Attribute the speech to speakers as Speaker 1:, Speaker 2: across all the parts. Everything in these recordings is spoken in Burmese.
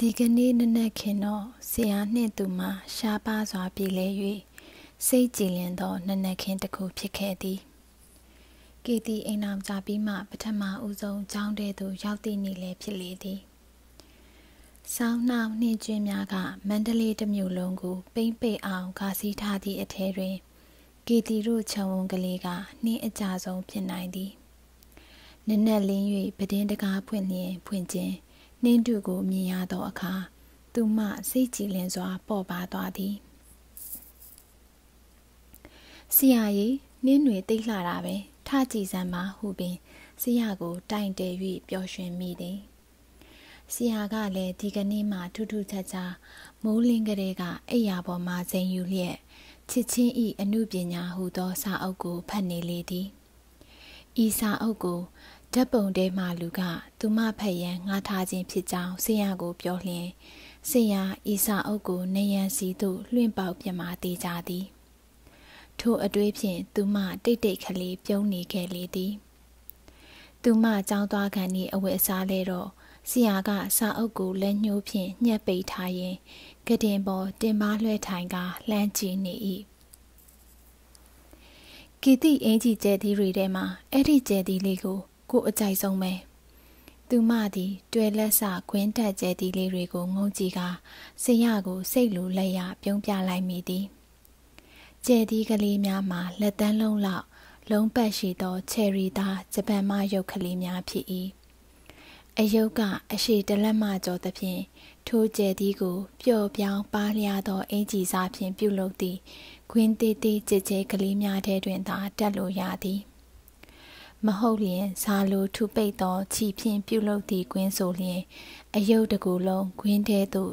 Speaker 1: ဒီကနေ့နနက်ခင်းတော့ဆရာနှင့်သူမရှားပါစွာပြည်လဲ၍စိတ်ကြည်လင်သောနနက်ခင်းတစ်ခုဖြစ်ခဲ့သည်ကေတီအိမ်တော်ကြပြီးမှ ပထမဦးဆုံးကျောင်းတဲသို့ရောက်သည့်နေ့လည်းဖြစ်လေသည်ဆောင်းနှောင်းနှင်းကျွင်းများက မန္တလေးတမြို့လုံးကို ပိမ့်ပိတ်အောင်ကာစီးထားသည့်အထဲတွင်ကေတီတို့ခြံဝန်းကလေးကနှင်းအကြဆုံးဖြစ်နိုင်သည် နနက်လင်း၍ပဒင်းတကားဖွင့်လျင်ဖွင့်ခြင်းနှင်းတုကိုမြင်ရသောအခါ သူမစိတ်ကြည်လင်စွာပေါ်ပါသွားသည်ဆရာကြီးနင်းတွေတိတ်လှတာပဲထကြည်စမ်းပါဟုပင်ဆရာကိုတိုင်တယ်၍ပျော်ရွှင်မိသည်ဆရာကလည်းဒီကနေ့မှထူးထူးခြားခြားမိုးလင်းကလေးကအိယာပေါ်မှာဇိမ်ယူလျက်ချစ်ချင်းဤအမှုပညာဟူသောစာအုပ်ကိုဖတ်နေလေသည်ဤစာအုပ်ကိုဓက်ပုံတဲမှလူက သူမဖက်ရန်ငှားထားခြင်းဖြစ်ကြောင်းဆရာကို ပြောလျင်ဆရာဤစာအုပ်ကိုနေရန်စီသို့ လွှင့်ပေါက်ပြန်มาတေးကြသည် ထိုအတွေးဖြင့်သူမတိတ်တိတ်ကလေးပြုံးနေခဲ့လေသည်သူမကြောင်းသွားခံဤအဝတ်အစားလဲတော့ဆရာကစာအုပ်ကိုလက်ညှိုးဖြင့်ညှက်ပိတ်ထားရင်ကတင်ပေါ်တင်ပါလွှဲထိုင်ကလှမ်းကြည့်နေ၏ကီတိအင်ကြီးကျဲသီးတွေထဲမှာအဲ့ဒီကျဲသီးလေးကိုကို့အကြိုက်ဆုံးပဲသူမသည် တွေ့လက်ဆခွင်းထက်ကျဲသည်လေးတွေကိုငုံကြည့်ကဆင်ရကို စိတ်လိုလက်ရပြုံးပြလိုက်မိသည်ကျဲသည်ကလေးများမှာ လက်တန်းလုံးလောက်လုံးပတ်ရှိသောချယ်ရီသားဂျပန်မရုပ်ကလေးများဖြစ်၏အယုတ်ကအရှိတလက်မကျော်သဖြင့်ထိုးကျဲသည်ကိုပျော့ပြောင်းပါလျားသောအင်ကြီးစားဖြင့်ပြုလုပ်သည့်ခွင်းသေးသေးကြဲကြဲကလေးများထဲတွင်သာတက်လို့ရသည်။မဟုတ်လျင်ဇာလိုထုပိတ်သော ခြိဖြင့်ပြုလုပ်သည့်ကွင်းဆိုလျင်အယုတ်တကူလုံးကွင်းထဲသို့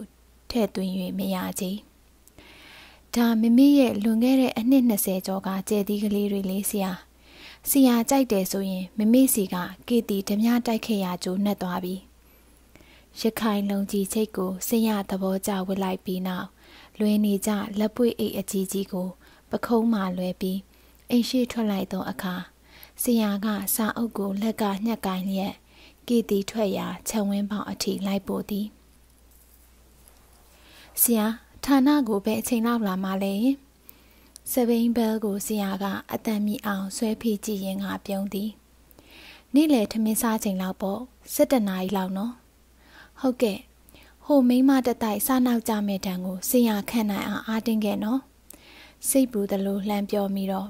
Speaker 1: ထည့်သွင်း၍မရကြ။ဒါမမေရဲ့လွန်ခဲ့တဲ့အနှစ်20ကျော်ကကျဲသီးကလေးတွေလေးဆရာဆရာကြိုက်တယ်ဆိုရင်မမေစီကကေတီဓမြတိုက်ခဲ့ရကြိုးနှက်သွားပြီ။ရခိုင်လုံကြီးချိတ်ကိုဆရာသဘောကျဝစ်လိုက်ပြီးနောက်လွင်နေကြလက်ပွေအိတ်အကြီးကြီးကိုပခုံးမှလွဲပြီးအိမ်ရှိထွက်လိုက်သောအခါဆရာကစာအုပ်ကိုလက်ကညှက်ကင်လျက်ကေတီထွက်ရာခြံဝင်းပေါင်အထိလိုက်ပို့သည်ဆရာဌာနကိုဘယ်အချိန်လောက်လာမှလဲစပိန်ဘဲလ်ကိုဆရာကအတန်မြင့်အောင်ဆွဲဖိကြည့်ရင်းကပြုံးသည်နေ့လယ်ထမင်းစားချိန်လောက်ပေါ့7နာရီလောက်နော်ဟုတ်ကဲ့ဟိုမိမတတိုက်စားနောက်ကြမဲ့တံကိုဆရာခန့်နိုင်အောင်အားတင်းခဲ့နော်စိတ်ပူသလိုလှမ်းပြောပြီးတော့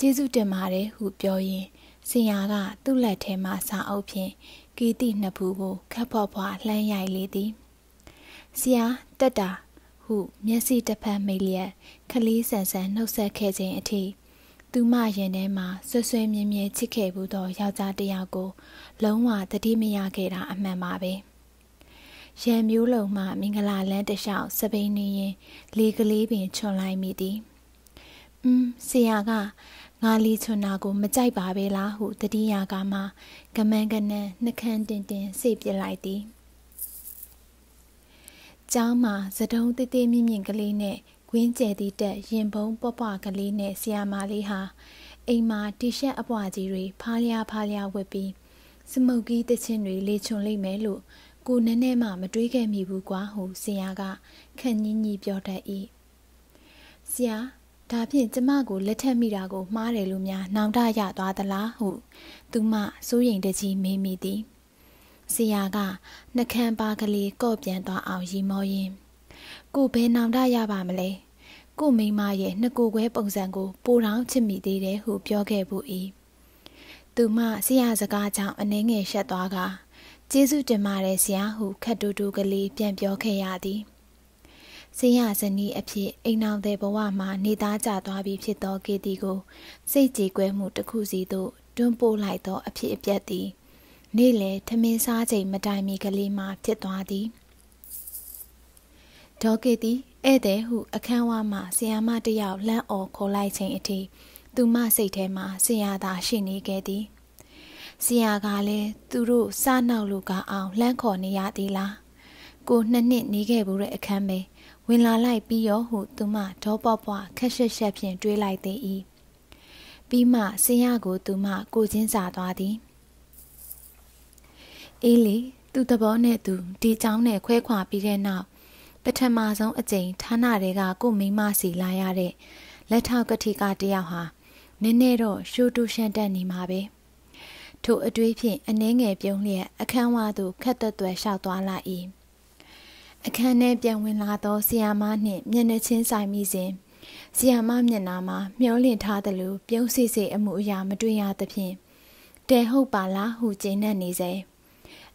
Speaker 1: ကျေးဇူးတင်ပါတယ်ဟုပြောရင်းဆရာကသူ့လက်ထဲမှစာအုပ်ဖြင့်ကီတိနှစ်ဖူးကိုခက်ဖွားဖွားလှမ်းရိုက်လေသည်ဆရာတက်တာဟုမျက်စိတစ်ဖက်မိလျက်ခလေးဆန်ဆန်နှုတ်ဆက်ခဲ့ခြင်းအထိသူမရင်ထဲမှာဆွဆွဲမြဲမြဲချစ်ခဲ့ဘူးသောယောက်ျားတစ်ယောက်ကိုလုံးဝတတိမရခဲ့တာအမှန်ပါပဲရံမျိုးလုံးမှမင်္ဂလာလန်းတလျှောက်စပိန်နေရင်လေကလေးပင်ခြုံလိုက်မိသည်။음ဆရာကငါလီချွန်နာကိုမကြိုက်ပါပဲလားဟုတတိယကမှကမန်းကနန်းနှခမ်းတင်တင်စိတ်ပြစ်လိုက်သည်ကျောင်းမှာသတုံးတေးသေးမြင့်မြင့်ကလေးနဲ့ဂွင်းကျဲသည့်တက်ရင်ဘုံပွပွကလေးနဲ့ဆီယာမာလေးဟာအိမ်မှာတီရှပ်အပွားကြီးတွေဖားလျားဖားလျားဝတ်ပြီးစမုတ်ကြီးတချင်းတွေလေချွန်လိုက်မယ်လို့ကိုနည်းနည်းမှမတွေးခဲ့မိဘူးကွာဟုဆရာကခန့်ညင်းကြီးပြောတတ်၏ဆရာဒါဖြင့်ကျမကိုလက်ထက်မိတာကိုမှားတယ်လို့များနောင်တရသွားသလားဟုသူမစိုးရိမ်တကြီးမေးမိသည်ဆရာကနှကံပါကလေးကော့ပြန်သွားအောင်ရီမောရင်းကိုဘယ်နောင်တရပါမလဲကိုမိမရဲ့နှစ်ကိုယ်ခွဲပုံစံကိုပိုတောင်းချစ်မိသေးတယ်ဟုပြောခဲ့ဘူး၏သူမဆရာစကားကြောင့်အနှဲငယ်ရှက်သွားကကျေးဇူးတင်ပါတယ်ဆရာဟုခက်တူတူကလေးပြန်ပြောခဲ့ရသည်ဆင်းရဇနီးအဖြစ်အိမ်နောက်တဲ့ဘဝမှာနေသားကျသွားပြီးဖြစ်သောကေတီကိုစိတ်ကြေကွဲမှုတစ်ခုစီသို့တွန်းပို့လိုက်သောအဖြစ်အပျက်သည်နေ့လယ်ထမင်းစားချိန်မတိုင်မီကလေးမှဖြစ်သွားသည်ဒေါကေတီဧည့်သည်ဟု အခန်းဝမှဆရာမတစ်ယောက်လန့်အော်ခေါ်လိုက်ချိန်အထိသူမစိတ်ထဲမှာဆရာသာရှိနေခဲ့သည်ဆရာကလည်းသူတို့စနောက်လူကအောင်လှမ်းခေါ်နေရသည်လားကိုနှစ်နှစ်နေခဲ့ဘူးတဲ့အခန်းပဲ။ဝင်လာလိုက်ပြီးရောဟုသူမဒေါပွားပွားခက်ရှက်ရှက်ဖြင့်တွေးလိုက်သေး၏ပြီးမှဆင်းရကို သူမကိုချင်းစာသွားသည်အေးလေသူသဘောနဲ့သူဒီเจ้าနဲ့ခွဲခွာပြီးတဲ့နောက်ပထမဆုံးအကြိမ်ဌာနတွေကကိုမိမစီလာရတဲ့လက်ထောက်ကတိကတယောက်ဟာနည်းနည်းတော့ရှူတူရှန်တက်နေမှာပဲထို့အတွေ့ဖြင့်အနှဲငယ်ပြုံးလျက်အခန်းဝသို့ခက်တွတ်တွယ်လျှောက်သွားလိုက်၏အခန်းထဲပြန်ဝင်လာသောဆီယာမနှင့် မျက်နှာချင်းဆိုင်မိစဉ်ဆီယာမမျက်နှာမှာမျောလင့်ထားသလိုပြုံးစိစိအမှုအရာမတွေ့ရသဖြင့်တဲဟုတ်ပါလားဟုကျေနပ်နေစေ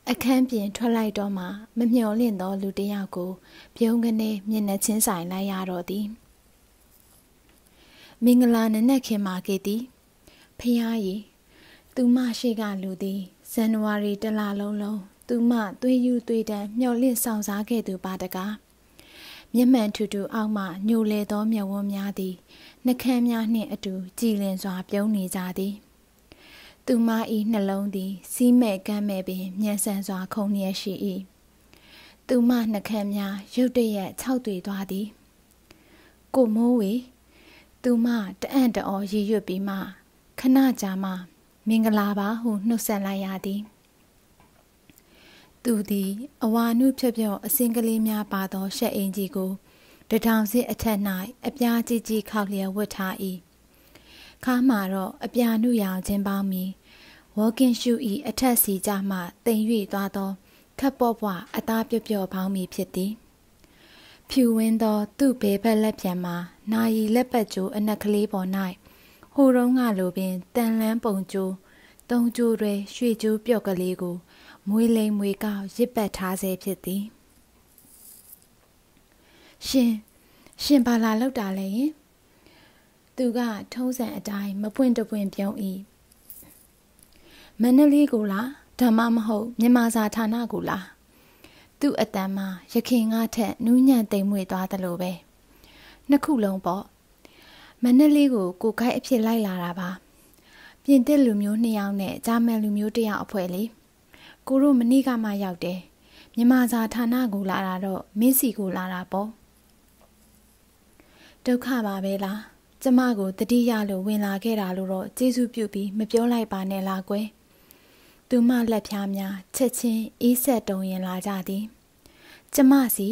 Speaker 1: အခန်းပြင်ထွက်လိုက်တော့မှမမျောလင့်သော လူတစ်ယောက်ကို ပြုံးကနေမျက်နှာချင်းဆိုင်လိုက်ရတော့သည်မင်္ဂလာနနက်ခင်မာကေတီဖះရီသူမရှိကလူသည်ဇန်နဝါရီတလလုံးလုံးသူမသွေးယူသွေးတန်းမျောလင့်ဆောင်စားခဲ့သူပါတကားမျက်မှန်ထူထူအောက်မှညိုလေသော မျက်ဝန်းများသည်နှကမ်းများနှင့်အတူ ကြည်လင်စွာ ပြုံးနေကြသည် သူမ၏နှလုံးသည် စီးမဲ့ကမ်းမဲ့ပင်မြန်ဆန်စွာခုန်လျက်ရှိ၏သူမနှကမ်းများရုတ်တရက်ခြောက်သွေသွားသည်ကိုမိုးဝေသူမတအံ့တအော်ရည်ရွတ်ပြီးမှခဏကြာမှမင်္ဂလာပါဟုနှုတ်ဆက်လိုက်ရသည်သူသည်အဝါနုဖြဖြော့အစင်ကလေးများပါသော ရှက်အင်ကြီးကို တထောင်စစ်အထက်၌အပြားကြီးကြီးခောက်လျက်ဝတ်ထား၏ခါမှတော့အပြာနုရောင်ချင်းပေါင်းမီဝေါကင်ရှူ၏အထက်စီကြမှတင်၍သွားသောခက်ပေါပွားအသားပြပြော့ပေါင်းမီဖြစ်သည် ဖြူဝင်းသော သူ့ဘေးဘက်လက်ပြန်မှာနာယီလက်ပတ်ကျိုးအနက်ကလေးပေါ်၌ဟိုတုန်းကလိုပင်တန်လန်းပုံကျိုးသုံးကျိုးတွင်ရွှေကျိုးပြော့ကလေးကိုမွေလိမ်မွေကောက်ရစ်ပတ်ထားဆဲဖြစ်သည် ရှင်ရှင်ဘာလာလောက်တာလဲယင်သူကထုံးစံအတိုင်းမပွင့်တပွင့်ပြုံးဤမန္တလေးကိုလားဓမ္မမဟုတ်မြန်မာစာဌာနကိုလားသူ့အတန်မှာရခင်ငါထက်နူးညံ့တိမ်မွေ့သွားသလိုပဲနှစ်ခုလုံးပေါ့မန္တလေးကို ကိုကိုက်အဖြစ်လိုက်လာတာပါ ပြင်သစ်လူမျိုးနှစ်ယောက်နဲ့ဂျာမန်လူမျိုးတစ်ယောက်အဖွဲလေးကိုတို့မနေ့ကမှရောက်တယ်မြမစာဌာနကိုလာတာတော့မင်းစီကိုလာတာပေါ့ဒုက္ခပါပဲလားကျမကိုတတိယလို့ဝင်လာခဲ့တာလို့တော့ကျေးဇူးပြုပြီးမပြောလိုက်ပါနဲ့လားကွယ်သူမလက်ဖြားများချက်ချင်းအေးဆက်တုံရင်လာကြသည် ကျမစီ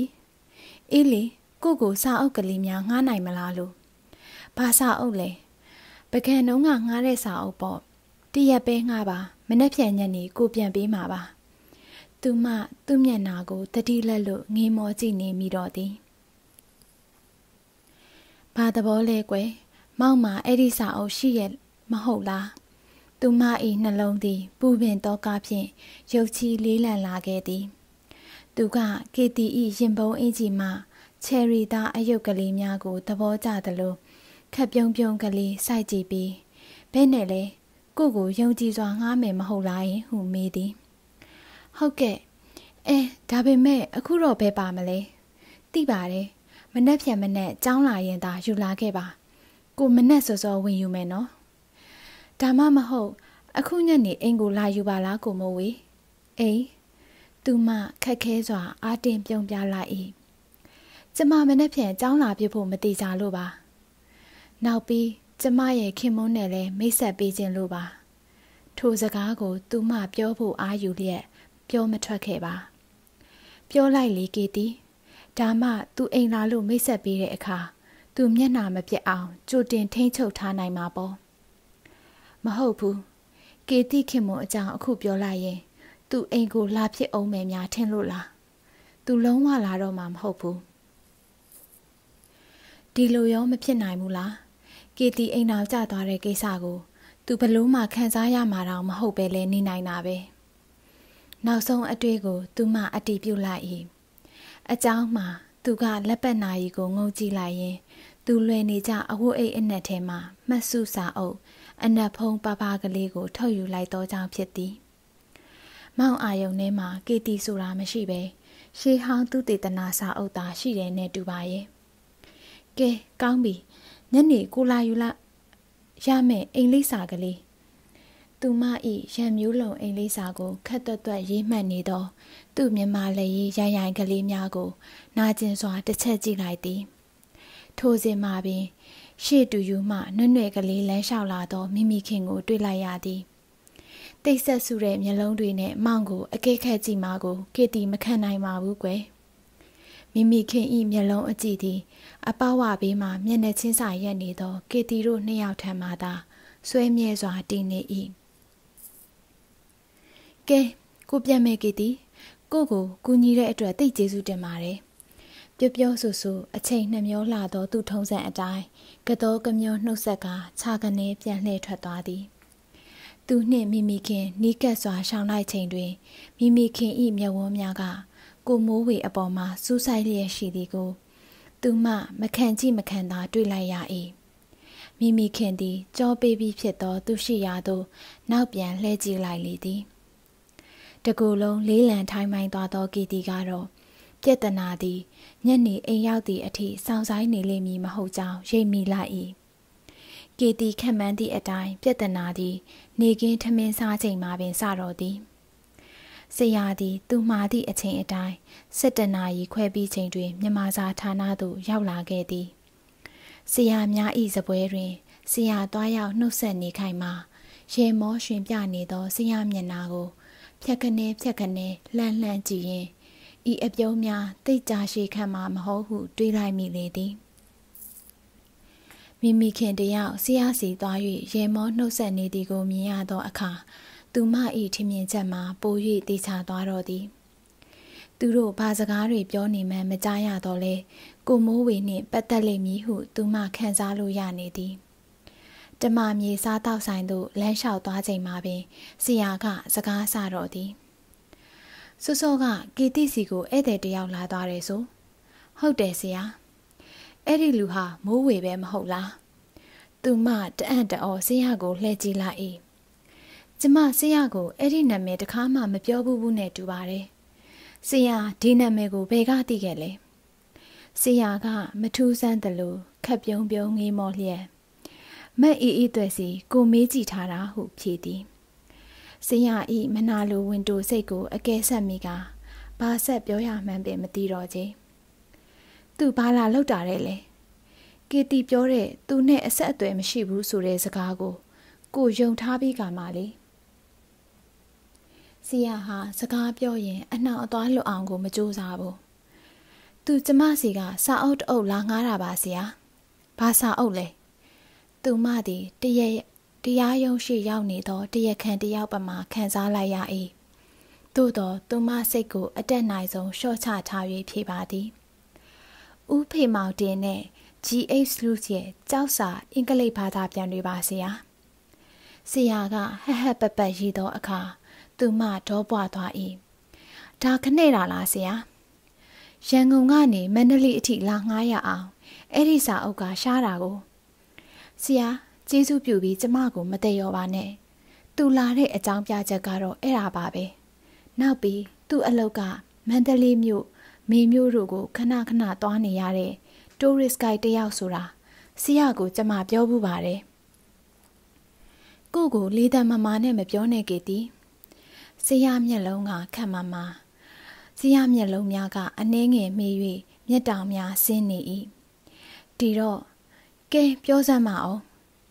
Speaker 1: အေးလေကိုကိုစာအုပ်ကလေးများငားနိုင်မလားလို့ဘာစာအုပ်လဲပကံတုံးကငားတဲ့စာအုပ်ပေါ့တရက်ပဲငားပါမနှက်ဖြန်ညက်နေကိုပြန်ပေးမှာပါ သူမသူ့မျက်နာကိုတတိလက်လို့ငေးမောကြည့်နေမိတော့သည်ဘာသဘောလဲကွယ်မောက်မှာအဲ့ဒီစာအုပ်ရှိရဲ့မဟုတ်လားသူမ၏နှလုံးသည်ပူပင်သောကားဖြင့်ရုပ်ချီလေးလံလာခဲ့သည် သူက KTE ရင်ပုံးအင်ကြီးမှချယ်ရီသားအယုတ်ကလေးများကို သဘောကျသလိုခက်ပြုံးပြုံးကလေးစိုက်ကြည့်ပြီးဘဲနဲ့လဲကိုကိုယုံကြည်စွာငှားမယ်မဟုတ်လားယင်ဟုမေးသည်ဟုတ်ကဲ့အဲဒါပေမဲ့အခုတော့ဘယ်ပါမလဲသိပါတယ်မနှက်ဖြန်မနှက်ចောင်းလာရင်သာယူလာခဲ့ပါ ကိုမနှက်စောစောဝင်ယူမယ်နော်ဒါမှမဟုတ် အခုညနေအိမ်ကိုလာယူပါလားကိုမိုးဝေအိမ်သူမခက်ခဲစွာအာတင်ပြုံပြလိုက်၏ကျမမနှက်ဖြန်ចောင်းလာပြဖို့မတိကြလို့ပါ နောက်ပြီးကျမရဲ့ခင်မုန်းနဲ့လည်းမိတ်ဆက်ပေးခြင်းလို့ပါ ထိုစကားကို သူမပြောဖို့အားယူလျက်ပြောမထွက်ခဲ့ပါ ပြောလိုက်လေကေတီဒါမှသူအိမ်လာလို့မိတ်ဆက်ပေးတဲ့အခါသူမျက်နှာမပြတ်အောင်ကြိုတင်ထိမ့်ချုပ်ထားနိုင်မှာပေါ့မဟုတ်ဘူးကေတီခင်မွန်အကြောင်းအခုပြောလိုက်ရင် သူအိမ်ကိုလာဖြစ်အောင်မယ်များထင်လို့လားသူလုံးဝလာတော့မှာမဟုတ်ဘူးဒီလိုရောမဖြစ်နိုင်ဘူးလားကေတီအိမ်တော်ကြသွားတဲ့ကိစ္စကို သူဘလို့မှခံစားရမှာတော့မဟုတ်ပဲလဲနေနိုင်တာပဲနောက်ဆုံးအတွေ့ကို သူမအတီးပြုတ်လိုက်၏အเจ้าမှာ သူကလက်ပတ်နာရီကိုငုံကြည့်လိုက်ရင်သူလွယ်နေကြအဝတ်အိတ်အနက်ထဲမှာမှတ်စုစာအုပ်အနက်ဖုံးပပကလေးကို ထုတ်ယူလိုက်သောကြောင့်ဖြစ်သည်မောင်အာယုံထဲမှာကေတီဆိုတာမရှိပဲရှေးဟောင်းသူတေသနာစာအုပ်သာရှိတယ်နဲ့တူပါရဲ့ကဲကောင်းပြီညနေကိုလာယူလာရမယ်အိမ်လိပ်စာကလေးသူမဤရံမျိုးလုံအိမ်လိပ်စာကို ခက်တွတ်တွတ်ရေးမှတ်နေသောသူ့မြန်မာလက်ရေးရိုင်ရိုင်ကလေးများကို နာကျင်စွာတစ်ချက်ကြည့်လိုက်သည် ထိုစဉ်မှာပင် ရှေ့တူယူမှနွဲ့နွဲ့ကလေးလမ်းလျှောက်လာသောမိမိခင်ကို တွေ့လိုက်ရသည်တိတ်ဆက်ဆူတဲ့မျက်လုံးတွေနဲ့မောင်ကိုအကဲခက်ကြည့်မှကိုကေတီမခံနိုင်ပါဘူးကွယ်။မိမိခင်ဤမျက်လုံးအကြည့်သည် အပဝဘေးမှမျက်နှာချင်းစာရက်နေသောကေတီတို့နှစ်ယောက်ထံမှသာဆွဲမြဲစွာတည်နေ၏ကဲကိုပြန်မယ်ကေတီကိုကိုကူညီတဲ့အတွက်သိကျေးဇူးတင်ပါတယ်ပြပြောဆိုဆိုအချိန်နှမျောလာသောသူထုံးစံအတိုင်းကတော်ကမျောနှုတ်ဆက်ကခြာကနေပြန်လှည့်ထွက်သွားသည်သူနှင့်မိမိခင်နီးကပ်စွာရှောင်းလိုက်ချိန်တွင်မိမိခင်၏မျက်ဝန်းများကကိုမိုးဝေအပေါ်မှာစူးဆိုင်လျက်ရှိသည်ကို သူမမခံကြည့်မခံသာ တွေ့လိုက်ရ၏မိမိခင်သည်ကြောပေးပြီးဖြစ်သော သူရှိရာသို့နောက်ပြန်လှည့်ကြည့်လိုက်လေသည် တကူလုံးလေးလံထိုင်းမိုင်းသွားသောကီတီကတော့ပြက်တနာသည်ညနေအိမ်ရောက်သည့်အထိစောင့်ဆိုင်နေလိမ့်မည်မဟုတ်ကြောင်းရိပ်မိလိုက်၏ကေတီခန့်မှန်းသည့်အတိုင်းပြက်တနာသည် နေကင်းထမင်းစားချိန်မှာပင်စတော်သည်ဆရာသည်သူမှာသည့်အချိန်အတိုင်း7နာရီခွဲပြီးချိန်တွင်မြန်မာစာဌာနသို့ရောက်လာခဲ့သည်ဆရာများ၏စပွဲတွင်ဆရာသွားရောက်နှုတ်ဆက်နေခိုင်မှာရေမောရှင်ပြနေသောဆရာမျက်နှာကို ဖြက်ခနဲဖြက်ခနဲလှန်လှန်ကြည့်ရင်ဤအပြုံးများတိတ်ကြရှိခံမှာမဟုတ်ဟုတွေးလိုက်မိလေသည်မိမိခင်တယောက်ဆရာစီသွား၍ရေမောနှုတ်ဆက်နေသည်ကိုမြင်ရသောအခါသူမ၏ထင်မြင်ချက်မှာပို၍တေချာသွားတော့သည် သူတို့ဘာစကားတွေပြောနေမှန်းမကြားရတော့လဲကိုမိုးဝေနှင့်ပတ်သက်လိမ့်မည်ဟု သူမခံစားလို့ရနေသည်တမမြေစားတောက်ဆိုင်သို့လမ်းလျှောက်သွားချိန်မှာပင်ဆရာကစကားဆတော့သည်စောစောကကေတိစီကိုဧည့်သည်တယောက်လာသွားတယ်ဆို ဟုတ်တယ်ဆရာအဲ့ဒီလူဟာမိုးဝေပဲမဟုတ်လားသူမတအံ့တအော်ဆရာကိုလှည့်ကြည့်လိုက်၏ကျမဆရာကိုအဲ့ဒီနာမည်တခါမှမပြောဘူးဘူးနဲ့တူပါတယ်။ဆရာဒီနာမည်ကိုဘယ်ကသိခဲ့လဲ။ဆရာကမထူးဆန်းသလိုခက်ပြုံးပြုံးငေးမော်လျက်မက်အေးအေးတွေ့စီကိုမေးကြည့်ထားတာဟုဖြေသည်။ဆရာဤမနာလိုဝင်တိုစိတ်ကိုအကဲဆက်မိကဘာဆက်ပြောရမှန်းပင်မသိတော့ချေ။သူဘာလာလောက်တာတဲ့လေ။ကေတီပြောတဲ့သူနဲ့အဆက်အသွယ်မရှိဘူးဆိုတဲ့စကားကို ကိုယုံထားပြီးကမှလေးဆရာဟာစကားပြောရင် အနှောက်အသွားလွတ်အောင်ကိုမကြိုးစားဘူး။သူကျမစီကစာအုပ်တအုပ်လာငားတာပါဆရာ။ဘာစာအုပ်လဲ။သူမသည်တရက်တရားရုံးရှိရောက်နေသောတရက်ခံတယောက်ပမာခံစားလိုက်ရ၏။သို့သောသူမစိတ်ကိုအတက်နိုင်ဆုံးလျှော့ချထား၍ဖြေပါသည်။ဦးဖေမောင်တင်နဲ့ GH လူရဲ့ကြောက်စာအင်္ဂလိပ်ဘာသာပြန်တွေပါဆရာ။ဆရာကဟဟပပရေးသောအခါသူမဒေါပွားသွား၏ဒါခနဲ့တာလားဆရာရန်ကုန်ကနေမန္တလေးအထိလာငှားရအောင်အဲ့ဒီစာအုပ်ကရှားတာကိုဆရာကျေးဇူးပြုပြီးကျမကိုမသက်ရောပါနဲ့သူလာတဲ့အကြောင်းပြချက်ကတော့အဲ့ဒါပါပဲနောက်ပြီးသူ့အလုပ်ကမန္တလေးမြို့မေမြို့တို့ကိုခဏခဏသွားနေရတဲ့ tourist guide တယောက်ဆိုတာဆရာကို ကျမပြောဘူးပါတယ်ကိုကိုလေးတမမနဲ့မပြောနဲ့ကေတီးဇယမျက်လုံးကခန့်မမဇယမျက်လုံးများက အနှင်းငယ်မေး၍မျက်တောင်များဆင်းနေ၏ဒီတော့ကဲပြောစမ်းမအောင်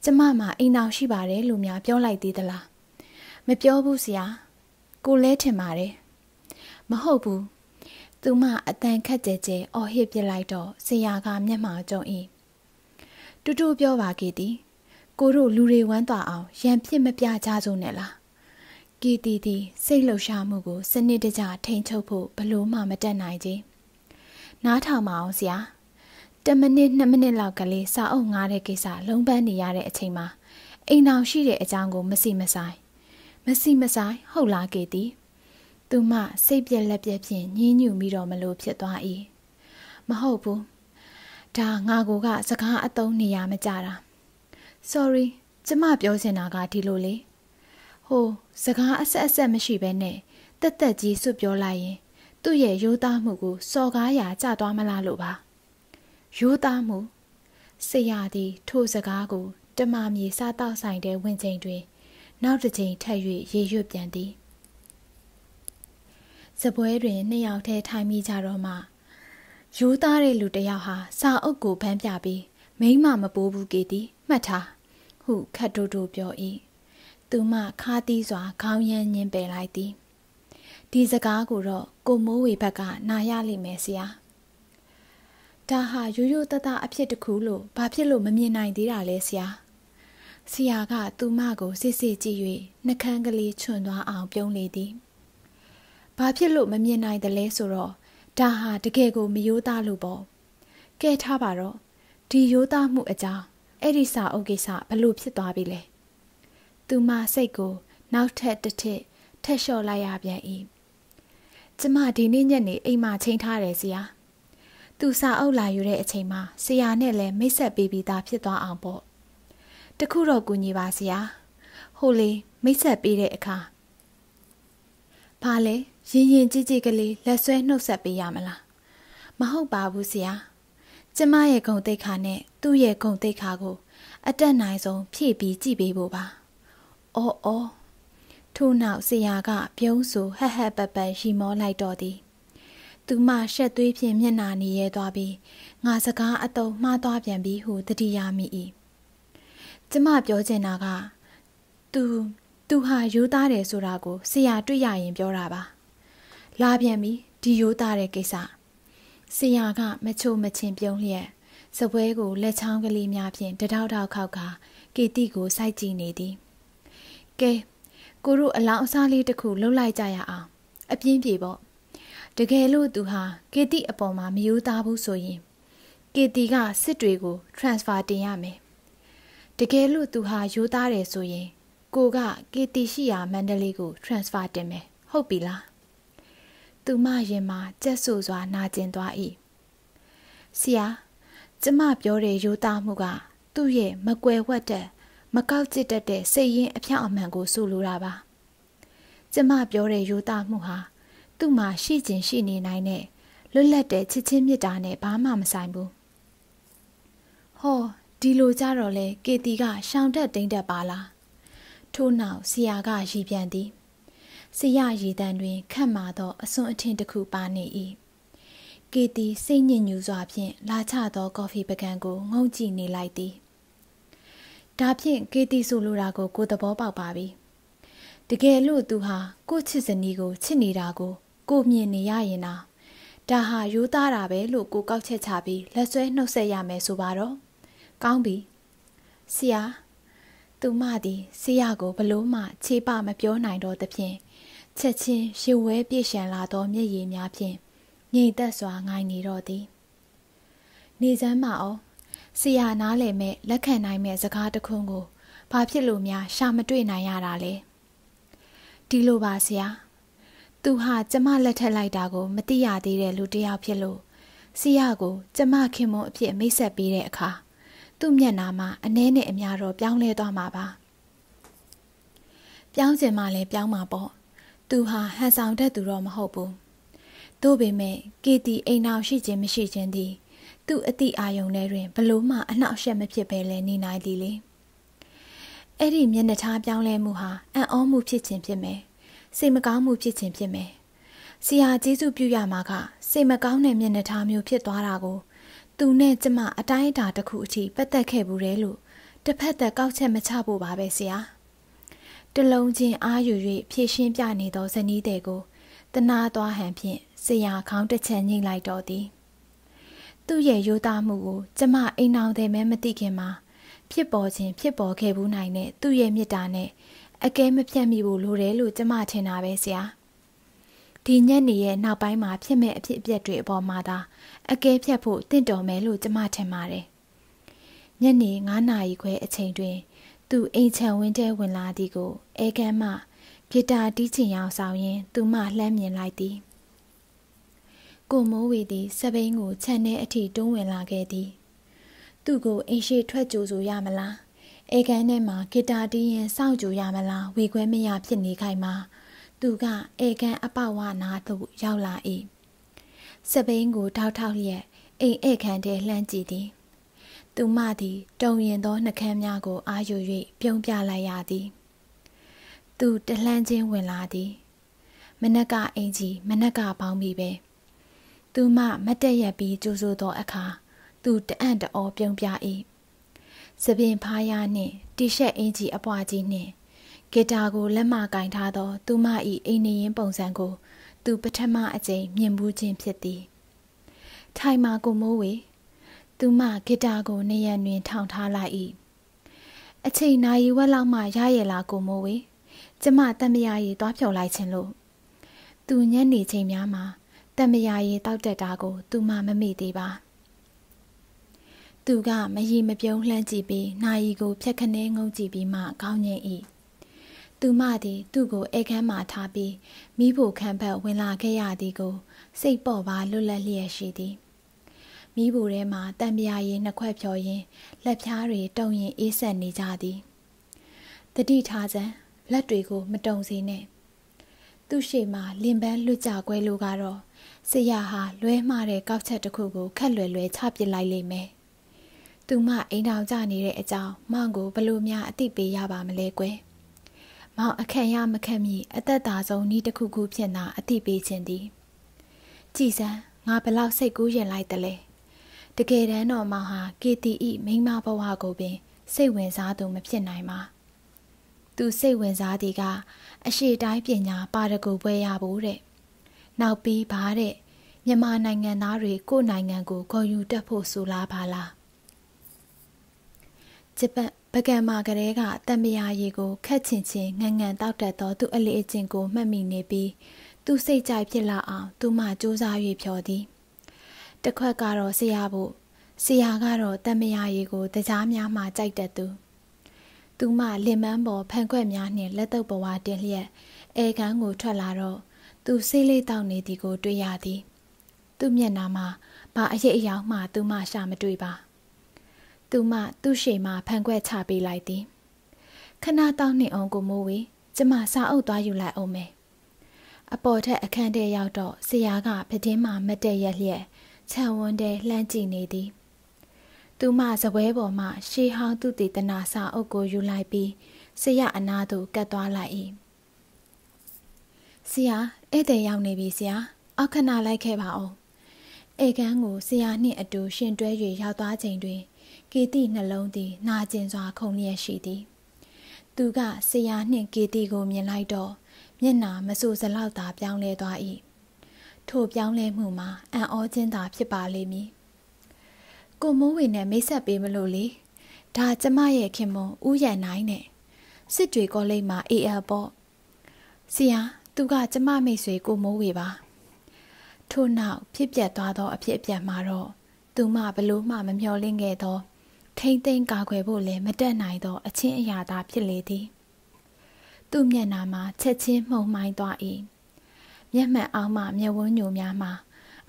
Speaker 1: ကျမမှာအိမ်တော်ရှိပါတယ်လို့များပြောလိုက်သေးသလားမပြောဘူးဆရာကိုလဲထင်ပါတယ်မဟုတ်ဘူးသူမအတန်ခက်ကြဲကြဲအော်ဟစ်ပြလိုက်တော့ဆရာကမျက်မှောင်ကျုံ၏တူတူပြောပါခဲ့သည်ကိုတို့လူတွေဝမ်းသွားအောင်ရံပြစ်မပြကြစုံနဲ့လားကီတီတီစိတ်လှုပ်ရှားမှုကို စနစ်တကျထိန်းချုပ်ဖို့ဘလို့မှမတတ်နိုင်ခြင်းနားထောင်ပါအောင်ဆရာ10မိနစ်2မိနစ်လောက်ကလေးစာအုပ်ငားတဲ့ကိစ္စလုံးပန်းနေရတဲ့အချိန်မှာအိမ်တော်ရှိတဲ့အကြောင်းကို မစီမဆိုင် မစီမဆိုင် ဟုတ်လားကေတီသူမစိတ်ပြက်လက်ပြက်ဖြင့်ညှင်းညူမိတော့မလို့ဖြစ်သွား၏မဟုတ်ဘူးဒါငါကိုကစကားအသုံးနေရမကြတာ sorry ကျမပြောစင်တာကဒီလိုလေးဟိုစကားအဆက်အဆက်မရှိဘဲနဲ့တက်တက်ကြီးစွပြောလိုက်ရင် သူ့ရဲ့ရိုးသားမှုကိုစော်ကားရာကျသွားမလားလို့ပါရိုးသားမှုဆရာသည် ထိုစကားကို တမမီစားတော့ဆိုင်တဲ့ဝင်ချိန်တွင် နောက်တစ်ချိန်ထပ်၍ရေရွတ်ပြန်သည်စပွဲတွင်နှစ်ယောက်တည်းထိုင်မိကြတော့မှ ရိုးသားတဲ့လူတစ်ယောက်ဟာ စာအုပ်ကိုဖမ်းပြပြီး မိမ့်မမပိုးဘူးကေသည်မှတ်ထားဟုခတ်တိုးတိုးပြော၏သူမခါတီးစွာခေါင်းရမ်းညင်ပယ်လိုက်သည်ဒီစကားကိုတော့ကိုမိုးဝေဘက်ကနာရလိမ့်မယ်ဆရာဒါဟာရိုးရိုးသားသားအဖြစ်တခုလို့ဘာဖြစ်လို့မမြင်နိုင်သေးတာလဲဆရာဆရာကသူမကိုစစ်စစ်ကြည့်၍နှကန်းကလေးချွန်သွားအောင်ပြုံးလေသည်ဘာဖြစ်လို့မမြင်နိုင်တယ်လဲဆိုတော့ဒါဟာတကယ်ကိုမရိုးသားလို့ပေါ့ကဲထားပါတော့ဒီရိုးသားမှုအကြောင်းအဲ့ဒီစာအုပ်ကိစ္စဘလို့ဖြစ်သွားပြီလဲသူမစိတ်ကို နောက်ထပ်တစ်ထစ်ထက်လျှော့လိုက်ရပြန်၏ကျမဒီနေ့ညနေအိမ်မှာချိန်ထားတယ်ဆရာ သူစာအုပ်လာယူတဲ့အချိန်မှာဆရာနဲ့လည်းမိတ်ဆက်ပေးပြီးသားဖြစ်သွားအောင်ပေါ့တခုတော့ကူညီပါဆရာဟိုလေမိတ်ဆက်ပေးတဲ့အခါဘာလဲရင်ရင်ကြည်ကြည်ကလေးလက်ဆွဲနှုတ်ဆက်ပေးရမလားမဟုတ်ပါဘူးဆရာ ကျမရဲ့ဂုံတိတ်ခါနဲ့သူ့ရဲ့ဂုံတိတ်ခါကိုအတက်နိုင်ဆုံးဖြည့်ပြီးကြည့်ပေးဖို့ပါအော်အော်ထို့နောက်ဆရာကပြုံးဆိုဟက်ဟက်ပက်ပက်ရီမောလိုက်တော့သည်သူမရှက်သွေးဖြင့်မျက်နာနေရဲသွားပြီးငါစကားအတုံမှားသွားပြန်ပြီဟုတတိယမိ၏ကျမပြောချင်တာကသူသူဟာရိုးသားတယ်ဆိုတာကိုဆရာတွေ့ရရင်ပြောတာပါ လာပြန်ပြီဒီရိုးသားတဲ့ကိစ္စဆရာကမချို့မချင်းပြုံးလျက်စပွဲကိုလက်ချောင်းကလေးများဖြင့်တထောက်ထောက်ခောက်ကကေတိကိုစိုက်ကြည့်နေသည်ကဲကိုတို့အလောင်းအစားလေးတစ်ခုလှုပ်လိုက်ကြရအောင်အပြင်းပြေပေါ့တကယ်လို့သူဟာကေတီအပေါ်မှာမယိုးသားဘူးဆိုရင်ကေတီကစစ်တွေကို transfer တင်ရမယ်တကယ်လို့သူဟာယိုးသားတယ်ဆိုရင်ကိုကကေတီရှိရာမန္တလေးကို transfer တင်မယ်ဟုတ်ပြီလားသူမရင်မှာကြက်ဆူစွာနာကျင်သွား၏ဆရာကျမပြောတဲ့ယိုးသားမှုကသူ့ရဲ့မကွယ်ဝတ်တဲ့မကောက်ကျစ်တတ်တဲ့စိတ်ရင်းအဖြောင့်အမှန်ကိုဆိုလိုတာပါကျမပြောတဲ့ယူသားမှုဟာ သူ့မှာရှိခြင်းရှိနေနိုင်တဲ့လွတ်လပ်တဲ့ချစ်ချင်းမြတ်တာနဲ့ဘာမှမဆိုင်ဘူးဟောဒီလိုကြတော့လေကေတီကရှောင်တက်တိမ့်တက်ပါလားထို့နောက်ဆရာကရည်ပြန်သည်ဆရာရည်တန်တွင်ခတ်မာသောအစွန်အထင်တစ်ခုပါနေ၏ကေတီစိတ်ညစ်ညူစွာဖြင့်လာချသော ကော်ဖီပကံကိုငုံကြည့်နေလိုက်သည်ဒါဖြင့်ကေတီဆိုလိုတာကို ကိုသဘောပေါက်ပါပြီတကယ်လို့သူဟာ ကိုချစ်စနီးကိုချစ်နေတာကို ကိုမြင်နေရရင်သာဒါဟာရိုးသားတာပဲလို့ကိုကောက်ချက်ချပြီးလက်ဆွဲနှုတ်ဆက်ရမယ်ဆိုပါတော့ကောင်းပြီဆရာသူမသည်ဆရာကိုဘလို့မှ ခြေပမပြောနိုင်တော့သဖြင့်ချက်ချင်းရွှေဝဲပြေရှံလာသောမျက်ရည်များဖြင့်ငြိမ်သက်စွာငိုင်နေတော့သည်နေစမ်းမအောင်ဆရာနားလည်မဲ့လက်ခံနိုင်မဲ့စကားတခွန်းကိုဘာဖြစ်လို့များရှာမတွေ့နိုင်ရတာလဲဒီလိုပါဆရာသူဟာကျမလက်ထက်လိုက်တာကိုမသိရသေးတဲ့လူတစ်ယောက်ဖြစ်လို့ဆရာကို ကျမခင်မွန်အဖြစ်မိတ်ဆက်ပေးတဲ့အခါသူ့မျက်နှာမှာအနှဲနဲ့အများတော့ပြောင်းလဲသွားမှာပါပြောင်းကျင်မှလည်းပြောင်းမှာပေါ့သူဟာဟန်ဆောင်တတ်သူတော့မဟုတ်ဘူးသို့ပေမဲ့ KT အိမ်တော်ရှိခြင်းမရှိခြင်းသည်သူ့အသည့်အာယုံထဲတွင်ဘလို့မှအနှောက်အယှက်မဖြစ်ဘဲလဲနေနိုင်သည်လေအဲ့ဒီမျက်နှာထားပြောင်းလဲမှုဟာအံ့ဩမှုဖြစ်ခြင်းဖြစ်မယ်စိတ်မကောင်းမှုဖြစ်ခြင်းဖြစ်မယ်ဆရာကျေးဇူးပြုရမှာကစိတ်မကောင်းတဲ့မျက်နှာထားမျိုးဖြစ်သွားတာကို သူနဲ့ကျမအတိုင်းအတာတစ်ခုအထိပတ်သက်ခဲ့ဘူးတယ်လို့တစ်ဖက်သက်ကောက်ချက်မချဖို့ပါပဲဆရာတလုံးချင်းအားယူ၍ဖြည့်ရှင်းပြနေသောဇနီးတဲ့ကိုတနာသွားဟန်ဖြင့်ဆရာခေါင်းတစ်ချက်ညှိလိုက်တော့သည်သူ့ရဲ့ရိုးသားမှုကိုကျမအိမ်အောင်တယ်မဲမသိခင်မှာဖြစ်ပေါ်ခြင်းဖြစ်ပေါ်ခဲ့ဘူးနိုင်တဲ့သူ့ရဲ့မေတ္တာနဲ့အကဲမဖြတ်မိဖို့လိုတယ်လို့ကျမထင်တာပဲဆရာဒီညက်နေရဲ့နောက်ပိုင်းမှာဖြစ်မဲ့အဖြစ်အပျက်တွေအပေါ်မှာသာအကဲဖြတ်ဖို့တင့်တော်မယ်လို့ကျမထင်ပါတယ်ညနေ9နာရီခွဲအချိန်တွင်သူအိမ်ခြံဝင်းထဲဝင်လာသည်ကိုအဲကမ်းမှဂီတာတီးချင်ရောင်ဆောင်ရင်းသူမလှမ်းမြင်လိုက်သည်ကိုမိုးဝေသည် စပိန်ကိုခြံထဲအထိတွန်းဝင်လာခဲ့သည် သူ့ကိုအိမ်ရှိထွက်ကြိုဆိုရမလားအေကန်ထဲမှာဂီတာတီးရင်စောင့်ကြိုရမလားဝေခွဲမရဖြစ်နေခိုင်မှာ သူကအေကန်အပဝနာသို့ရောက်လာ၏စပိန်ကိုထောက်ထောက်လျက်အိမ်အေကန်ထဲလှမ်းကြည့်သည် သူမသည် တုံရင်သောနှကမ်းများကိုအာယူ၍ပြုံးပြလိုက်ရသည်သူတလှမ်းချင်းဝင်လာသည်မနက်ကအိမ်ကြီးမနက်ကပေါင်းပြီပဲ။သူမမတ်တက်ရက်ပြီးကြိုးဆိုသောအခါသူတအံ့တအောပြုံးပြ၏စပင်ဖားရနှင့်တီရှပ်အင်ကြီးအပွားကြီးနှင့်ဂီတာကိုလက်မကင်ထားသောသူမ၏အိမ်နေရင်ပုံစံကို သူ ပထမအကြိမ်မြင်မှုချင်းဖြစ်သည်ထိုင်မာကိုမိုးဝေ သူမဂီတာကိုနေရံတွင်ထောင်ထားလိုက်၏အချိန်နာရီဝက်လောက်မှရရဲ့လားကိုမိုးဝေကျမတမရရီသွားဖြုံလိုက်ခြင်းလို့သူညံ့နေချိန်များမှာတမယာရီတောက်တက်တာကို သူမမမေ့သေးပါသူကမရီမပြုံးလှမ်းကြည့်ပြီးနာယီကိုဖြက်ခနဲငုံကြည့်ပြီးမှခေါင်းငိမ့်၏သူမသည် သူ့ကိုအိတ်ခမ်းမှထားပြီးမိဖို့ခံဖက်ဝင်လာခဲ့ရသည်ကို စိတ်ပေါ့ပါလွတ်လပ်လျက်ရှိသည်မိဖို့ထဲမှာတံပြာရည်နှစ်ခွက်ဖြော်ရင်းလက်ဖြားတွေတုံရင်အေးဆက်နေကြသည်တတိထားစံလက်တွေကို မတုံစေနဲ့သူ့ရှိမှလင်ပန်းလွတ်ကြွယ်လို့ကတော့ဆရာဟာလွဲမှားတဲ့ကောက်ချက်တစ်ခုကိုခက်လွယ်လွယ်ချပစ်လိုက်လိမ့်မယ်။သူမအိမ်ထောင်ကျနေတဲ့အကြောင်းမောင်ကိုဘလို့များအသိပေးရပါမလဲကွယ်။မောင်အခန့်ရမခန့်မိအသက်သာဆုံးဤတစ်ခုခုဖြစ်တာအသိပေးခြင်းသည်။ကြည်စမ်းငါဘလောက်စိတ်ကူးရင်လိုက်တလဲ။တကယ်တမ်းတော့မောင်ဟာ KTE မိမဘဝကိုပင် စိတ်ဝင်စားသူမဖြစ်နိုင်ပါ။သူစိတ်ဝင်စားသည်ကအရှိတိုင်းပညာပါရဂူပွဲရဖို့တဲ့နောက်ပြီးပါတဲ့မြန်မာနိုင်ငံသားတွေကိုယ်နိုင်ငံကိုဂုဏ်ယူတတ်ဖို့ဆိုလားပါလားဂျပန်ပကံမာကလေးကတမယာရီကိုခက်ချင်ချင်းငငန်တောက်တက်သောသူ့အလေအကျင့်ကိုမှတ်မိနေပြီးသူစိတ်ကြိုက်ဖြစ်လာအောင် သူမှစူးစမ်း၍ဖြော်သည်တစ်ခွက်ကတော့ဆရာဖို့ဆရာကတော့တမယာရီကိုတကြားများမှကြိုက်တတ်သူ သူမှလင်မန်းပေါ်ဖန်ခွက်များနှင့်လက်တုပ်ဘဝတင်လျက်အဲကန်းကိုထွက်လာတော့သူဆေးလေးတောက်နေသည်ကို တွေ့ရသည် သူ့မျက်နှာမှာဘာအရေးအယောင်မှသူမရှာမတွေ့ပါ သူမသူ့ရှိမှဖန်ခွက်ချပေးလိုက်သည်ခဏတောက်နေအောင်ကိုမိုးဝေကျမစာအုပ်သွားယူလိုက်အောင်မယ်အပေါ်ထက်အခန်းထဲရောက်တော့ဆရာကပြတင်းမှမတက်ရက်လျက်ခြံဝန်းထဲလှမ်းကြည့်နေသည် သူမစပွဲပေါ်မှရှေးဟောင်းသူတေသနာစာအုပ်ကိုယူလိုက်ပြီးဆရာအနာသို့ကတ်သွားလိုက်၏ဆရာဧည့်သည်ရောက်နေပြီဆရာအောက်ခဏလိုက်ခဲ့ပါဦးဧကန်းကိုဆရာနှင့်အတူရှင်တွဲ၍ရောက်သွားချိန်တွင်ကေတိနှလုံးသည် နာကျင်စွာခုန်လျက်ရှိသည်သူကဆရာနှင့်ကေတိကို မြင်လိုက်တော့မျက်နာမဆူစလောက်သာပြောင်းလဲသွား၏ထိုပြောင်းလဲမှုမှာအံ့ဩခြင်းသာဖြစ်ပါလိမ့်မည်ကိုမိုးဝေနဲ့မိတ်ဆက်ပေးမလို့လေဒါကျမရဲ့ခင်မွန်ဥယျာဉ်နိုင်နဲ့စစ်တွေကောလိပ်မှာ AL ပေါ့ဆရာသူကကျမမိတ်ဆွေကိုမိုးဝေပါထို့နောက်ဖြစ်ပျက်သွားသော အဖြစ်အပျက်မှာတော့သူမဘလို့မှမမျှော်လင့်ခဲ့သောထိမ့်သိမ့်ကာခွယ်ဖို့လည်းမတက်နိုင်သောအချင်းအရာသာဖြစ်လေသည်သူ့မျက်နှာမှာချက်ချင်းမှုန်မှိုင်းသွား၏မျက်မှန်အောင်မှမျက်ဝန်းညိုများမှာ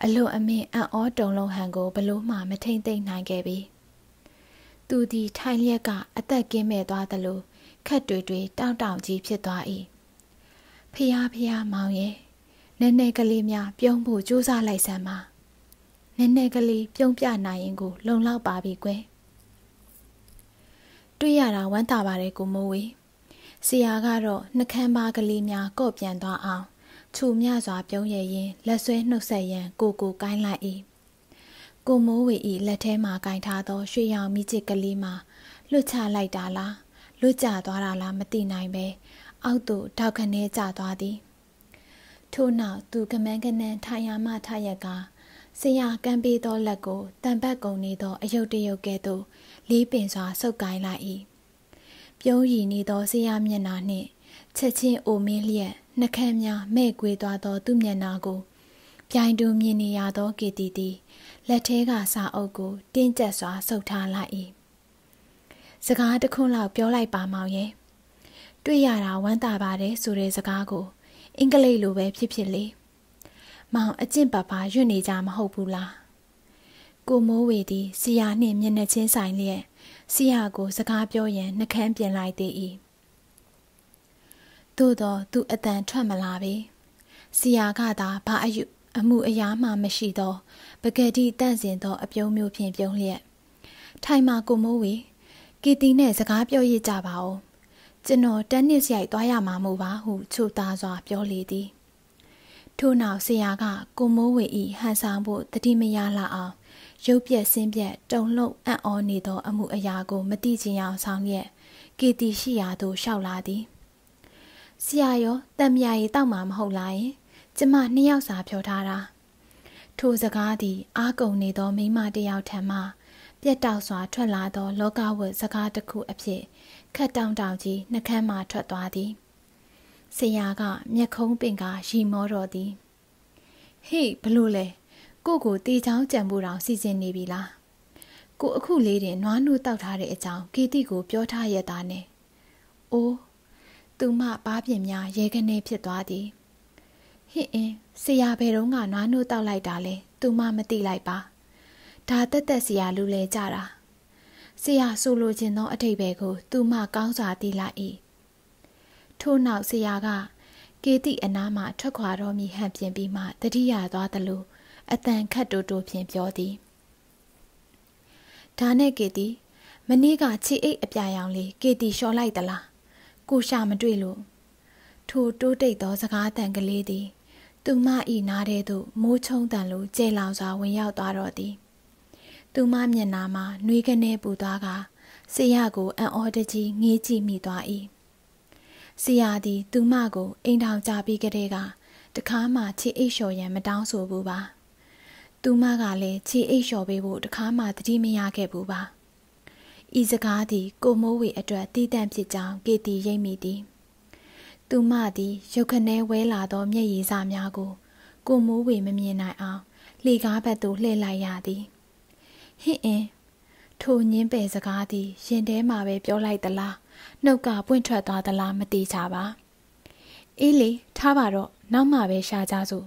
Speaker 1: အလွန်အမင်းအံ့ဩတုန်လှုပ်ဟန်ကိုဘလို့မှ မထိမ့်သိမ့်နိုင်ခဲ့ပြီသူသည်ထိုင်လျက်ကအသက်ကင်းမဲ့သွားသလိုခက်တွေတွေတောင့်တောင့်ကြီးဖြစ်သွား၏ဖျားဖျားမောင်ရဲ့နည်းနည်းကလေးများပြုံးဖို့ကြိုးစားလိုက်စမ်းပါနည်းနည်းကလေးပြုံးပြနိုင်ရင်ကို လုံလောက်ပါပြီကွယ်တွေ့ရတာဝမ်းသာပါတယ်ကိုမိုးဝေဆရာကတော့နှကမ်းပါကလေးများကော့ပြန်သွားအောင်ခြုံမြစွာပြုံးရရင်လက်ဆွဲနှုတ်ဆက်ရန်ကိုကိုကိုင်းလိုက်၏ကိုမိုးဝေ၏လက်ထဲမှာကင်ထားသောရွှေရောင်မိချစ်ကလေးမှာလွတ်ချလိုက်တာလားလွတ်ကျသွားတာလားမသိနိုင်ပဲအောက်သို့ထောက်ခနဲကျသွားသည်ထို့နောက်သူကမန်းကနန်းထာယာမထရက်ကဆရာကံပေးသောလက်ကိုတံပတ်ကုန်နေသောအယုတ်တယုတ်ကဲ့သို့လေးပင်စွာဆုပ်ကိုင်းလိုက်၏ပြုံးရည်နေသောဆရာမျက်နှာနှင့်ချက်ချင်းအိုမင်းလျက်နှခမ်းများမဲ့ကွေသွားသောသူ့မျက်နှာကိုပြိုင်တူမြင်နေရသောကေတီသည်လက်ထဲကစာအုပ်ကို တင်းကျပ်စွာဆုပ်ထားလိုက်၏စကားတခွန်းလောက်ပြောလိုက်ပါမောင်ရဲ့တွေ့ရတာဝမ်းသာပါတယ်ဆိုတဲ့စကားကိုအင်္ဂလိပ်လိုပဲဖြစ်ဖြစ်လေမောင်အကျင့်ပပရွတ်နေကြမဟုတ်ဘူးလားကိုမိုးဝေသည်ဆီယာနှင့်မျက်နှာချင်းဆိုင်လျက်ဆီယာကို စကားပြောရန်နှကမ်းပြင်လိုက်သေး၏သို့သောသူအတန်ထွက်မလာပေဆီယာကသာဘာအယူအမှုအရာမှမရှိသောပဂတိတန့်စင်သောအပြုံးမျိုးဖြင့်ပြုံးလျက်ထိုင်မှာကိုမိုးဝေကီတီနဲ့စကားပြောရကြပါဦးကျွန်တော်တက်နစ်ရိုက်သွားရမှာမို့ပါဟုချိုသားစွာပြောလေသည်ထို့နောက်ဆရာက ကိုမိုးဝေဤဟန်ဆောင်ဖို့တတိမရလာအောင်ရုပ်ပြက်ဆင်းပြက်တုံလှုပ်အံ့ဩနေသောအမှုအရာကိုမသိချင်အောင်ဆောင်ရက်ကေတီရှိရာသို့လျှောက်လာသည်ဆရာရောတံမြာရီတောက်မှာမဟုတ်လားယင်ကျမနှစ်ယောက်စာပြောထားတာထိုစကားသည်အာကုံနေသောမိမတစ်ယောက်ထံမှပြက်တောက်စွာထွက်လာသော လောကဝတ်စကားတစ်ခုအဖြစ်ခက်တောင်တောင်ကြီးနှကမ်းမှထွက်သွားသည်ဆရာကမျက်ခုံးပင်ကရီမောတော်သည်ဟေ့ဘလို့လဲကိုကိုတေချောင်းကြံဖို့တောင်စီစဉ်နေပြီလားကိုအခုလေးတင်နွားနှုတ်တောက်ထားတဲ့အကြောင်းကေတိကိုပြောထားရတာနဲ့အိုးသူမပါးပြင်များရေကနေဖြစ်သွားသည်ဟင့်အင်းဆရာဘယ်တော့ကနွားနှုတ်တောက်လိုက်တာလဲသူမမသိလိုက်ပါဒါတက်တက်ဆရာလူလဲကြတာဆရာဆိုလိုချင်သောအထိပ္ပယ်ကို သူမကောင်းစွာသိလိုက်၏ထို့နောက်ဆရာကကေတိအနားမှထွက်ခွာတော်မူဟန်ပြင်ပြီးမှတတိယသွားသလိုအတန်ခတ်တိုးတိုးဖြင့်ပြောသည်ဒါနဲ့ကေတီမနေ့ကခြေအိတ်အပြာရောင်လေးကေတီလျှော်လိုက်သလားကိုရှာမတွေ့လို့ထိုတိုးတိတ်သောစကားတန်ကလေးသည် သူမ၏နားထဲသို့မိုးချုံတန်လိုကြဲလောင်စွာဝင်ရောက်သွားတော့သည်သူမမျက်နှာမှာနှွေးကနေပူသွားကာဆေးရကိုအံ့ဩတကြီးငေးကြည့်မိသွား၏ဆေးရသည် သူမကိုအိမ်ထောင်ကြပြီးကလေးကတခါမှချီအိတ်လျှော်ရန်မတောင်းဆိုဘူးပါသူမကလည်းချီအိတ်လျှော်ပေးဖို့တခါမှသတိမရခဲ့ဘူးပါဤစကားသည် ကိုမိုးဝေအတွက်တည်တံ့ဖြစ်ကြောင်းကေတီရိပ်မိသည် သူမသည်ရုတ်ခနဲဝဲလာသောမျက်ရည်စများကို ကိုမိုးဝေမမြင်နိုင်အောင်လှေကားဘက်သို့လှည့်လိုက်ရသည်။ဟင့်အင်းထိုညင်းပယ်စကားသည်ရင်ထဲမှာပဲပြောလိုက်သလားနှုတ်ကပွင့်ထွက်သွားသလားမသိကြပါအေးလေထားပါတော့နောက်မှပဲရှာကြစို့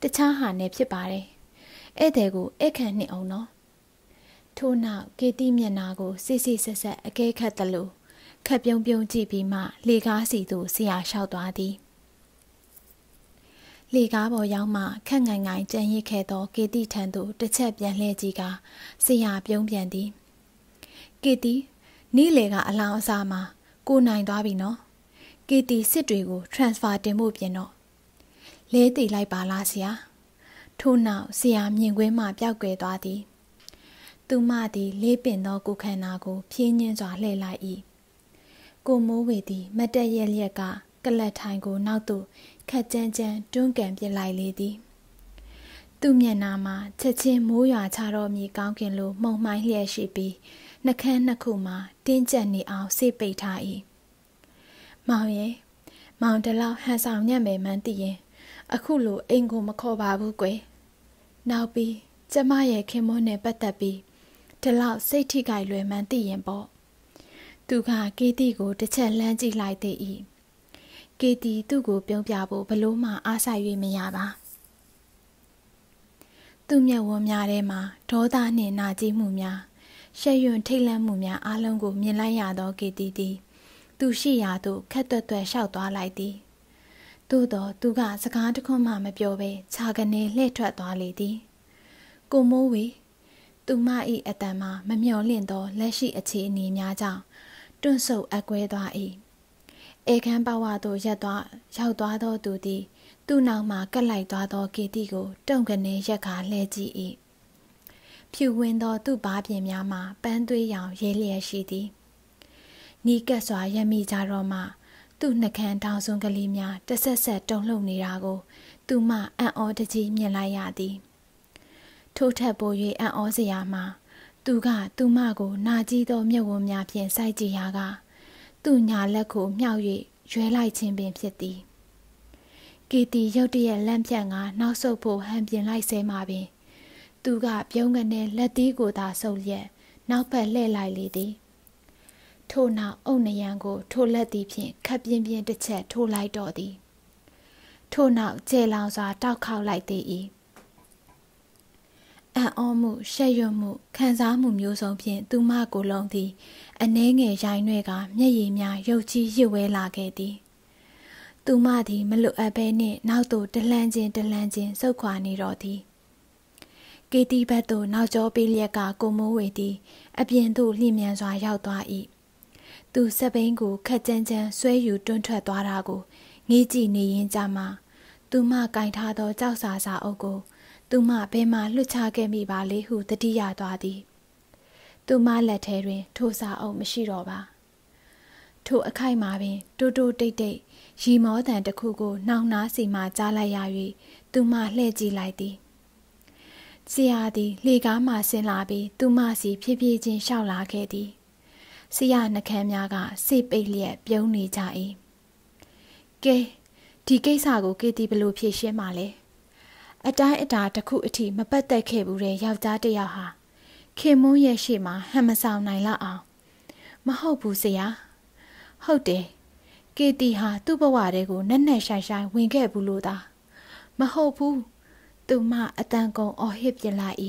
Speaker 1: တခြားဟာနဲ့ဖြစ်ပါတယ်ဧည့်သည်ကိုဧည့်ခံနှစ်အောင်နော်ထို့နောက်ကေတိမျက်နာကိုစိစိဆက်ဆက်အကဲခတ်သလိုခက်ပြုံပြုံကြည့်ပြီးမှလေကားစီသို့ဆရာလျှောက်သွားသည်လေကားပေါ်ရောက်မှခက်ငိုင်ငိုင်ကြံရစ်ခဲ့သောကေတိထံသို့တစ်ချက်ပြန်လှည့်ကြည့်ကဆရာပြုံးပြန်သည် ကေတီနေ့လေကအလောင်းအစားမှာကိုနိုင်သွားပြီနော်ကေတီစစ်တွေကို transfer တင်ဖို့ပြင်တော့လဲတည်လိုက်ပါလားဆရာထို့နောက်ဆရာမြင်ကွင်းမှပျောက်ကွယ်သွားသည်သူမသည်လေးပင်သောကိုခန္ဓာကိုဖြင်းညင်းစွာလှည့်လိုက်၏ကိုမိုးဝေသည် မတ်တက်ရက်လျက်က ကလတ်ထိုင်ကိုနောက်သို့ခက်ကြမ်းကြမ်းတွန်းကန်ပစ်လိုက်လေသည်သူ့မျက်နှာမှာချက်ချင်းမိုးရွာချတော့မြေကောင်းကင်လိုမှုန်မှိုင်းလျက်ရှိပြီးနှကန်းနှစ်ခုမှာတင်းကျပ်နေအောင်ဆေးပိတ်ထား၏မောင်ရဲ့မောင်တလောက်ဟန်ဆောင်ညံ့မယ်မှန်းသိရင် အခုလိုအိမ်ကိုမခေါ်ပါဘူးကွယ်နောက်ပြီးကျမရဲ့ခင်မွန်းနဲ့ပတ်သက်ပြီးဒီလောက်စိတ်ထိခိုက်လွယ်မှန်းသိရင်ပေါ့သူကကေတိကိုတစ်ချက်လှမ်းကြည့်လိုက်သေး၏ကေတီသူ့ကို ပြုံးပြဖို့ဘလို့မှအားဆိုင်၍မရပါသူ့မျက်ဝန်းများထဲမှာဒေါသနှင့်နာကျင်မှုများရှက်ရွံ့ထိတ်လန့်မှုများအလုံးကို မြင်လိုက်ရသောကေတီသည်သူရှိရာသို့ခက်တွက်တွက်ရှောက်သွားလိုက်သည်သို့တော့သူကစကားတစ်ခွန်းမှမပြောဘဲခြာကနေလှည့်ထွက်သွားလေသည် ကိုမိုးဝေသူမ၏အတံမှာမမျော်လင့်သောလက်ရှိအခြေအနေများကြောင့်တွန့်ဆုတ်အကွဲသွား၏ဧကံဘဝသို့ရက်သွားရောက်သွားသောသူသည်သူ့နောက်မှကပ်လိုက်သွားသောကေတိကို တုံကနေရက်ခါလှဲကြည့်၏ဖြူဝင်သော သူ့ဘားပြင်များမှာပန်းသွေးရောင်ရဲလျက်ရှိသည်နီးကပ်စွာရမိကြတော့မှသူ့နှကန်းတောင်စွန်းကလေးများတဆက်ဆက်တုန်လှုပ်နေတာကို သူမအံ့ဩတကြီးမြင်လိုက်ရသည်ထိုးထက်ပို၍အံ့ဩစရာမှာသူက သူမကိုနာကြည့်သောမျက်ဝန်းများဖြင့်စိုက်ကြည့်ရာကသူ့ညာလက်ကိုမြှောက်၍ရွဲလိုက်ခြင်းပင်ဖြစ်သည်ကီတီရုတ်တရက်လန့်ပြတ်ငါနောက်ဆုတ်ဖို့ဟန်ပြင်လိုက်ဆဲမှာပင်သူကပြုံးကနေလက်သီးကိုသာဆုပ်ရက်နောက်ဘက်လှည့်လိုက်လေသည်ထို့နောက်အုတ်နယံကို ထိုလက်သည်ဖြင့်ခပ်ပြင်းပြင်းတစ်ချက်ထိုးလိုက်တော့သည်ထို့နောက်ကျေလောင်စွာတောက်ခေါက်လိုက်သေး၏အံ့ဩမှုရှက်ရွံ့မှု ခံစားမှုမျိုးစုံဖြင့်သူမကိုလုံးသည် အနှဲငယ်ရိုင်းရွဲ့ကမျက်ရည်များရုပ်ကြီးရစ်ဝဲလာခဲ့သည်သူမသည်မလွတ်အပ်ဘဲနှင့် နောက်သို့တလှမ်းချင်းတလှမ်းချင်းဆုတ်ခွာနေတော်သည်ကေတီဘတ်သို့နောက်ကျောပေးလျက်က ကိုမိုးဝေသည် အပြင်သို့လျင်မြန်စွာရောက်သွား၏သူစပိန်ကိုခက်ကြမ်းကြမ်းဆွဲယူတွန်းထွက်သွားတာကိုငေးကြည့်နေရင်းကြမှာသူမကင်ထားသောကြောက်စာစာအုပ်ကိုသူမဘယ်မှလွတ်ချခဲ့မိပါလေဟုတတိယသွားသည်သူမလက်ထဲတွင် ထိုစာအုပ်မရှိတော့ပါ ထိုအခိုက်မှာပင်တိုးတိုးတိတ်တိတ်ရီမောတန်တစ်ခုကိုနှောင်နှားစီမှကြားလိုက်ရ၍သူမလှည့်ကြည့်လိုက်သည်ဆရာသည်လှေကားမှဆင်းလာပြီးသူမစီဖြည်းဖြည်းချင်းလျှောက်လာခဲ့သည်ဆရာနှခမ်းများကစိတ်ပိတ်လျက်ပြုံးနေကြ၏ကဲဒီကိစ္စကိုကေတီဘလို့ဖြေရှင်းပါလဲအတိုင်းအတာတစ်ခုအထိမပတ်သက်ခဲ့ဘူးတဲ့ယောက်ျားတစ်ယောက်ဟာခင်မုန်းရဲ့ရှေ့မှာဟန်မဆောင်နိုင်လောက်အောင်မဟုတ်ဘူးဆရာဟုတ်တယ်ကေတီဟာသူ့ဘဝတဲကိုနက်နက်ရှိုင်ရှိုင်ဝင်ခဲ့ဘူးလို့သာမဟုတ်ဘူးသူမအတန်ကုန်အော်ဟစ်ပြလိုက်၏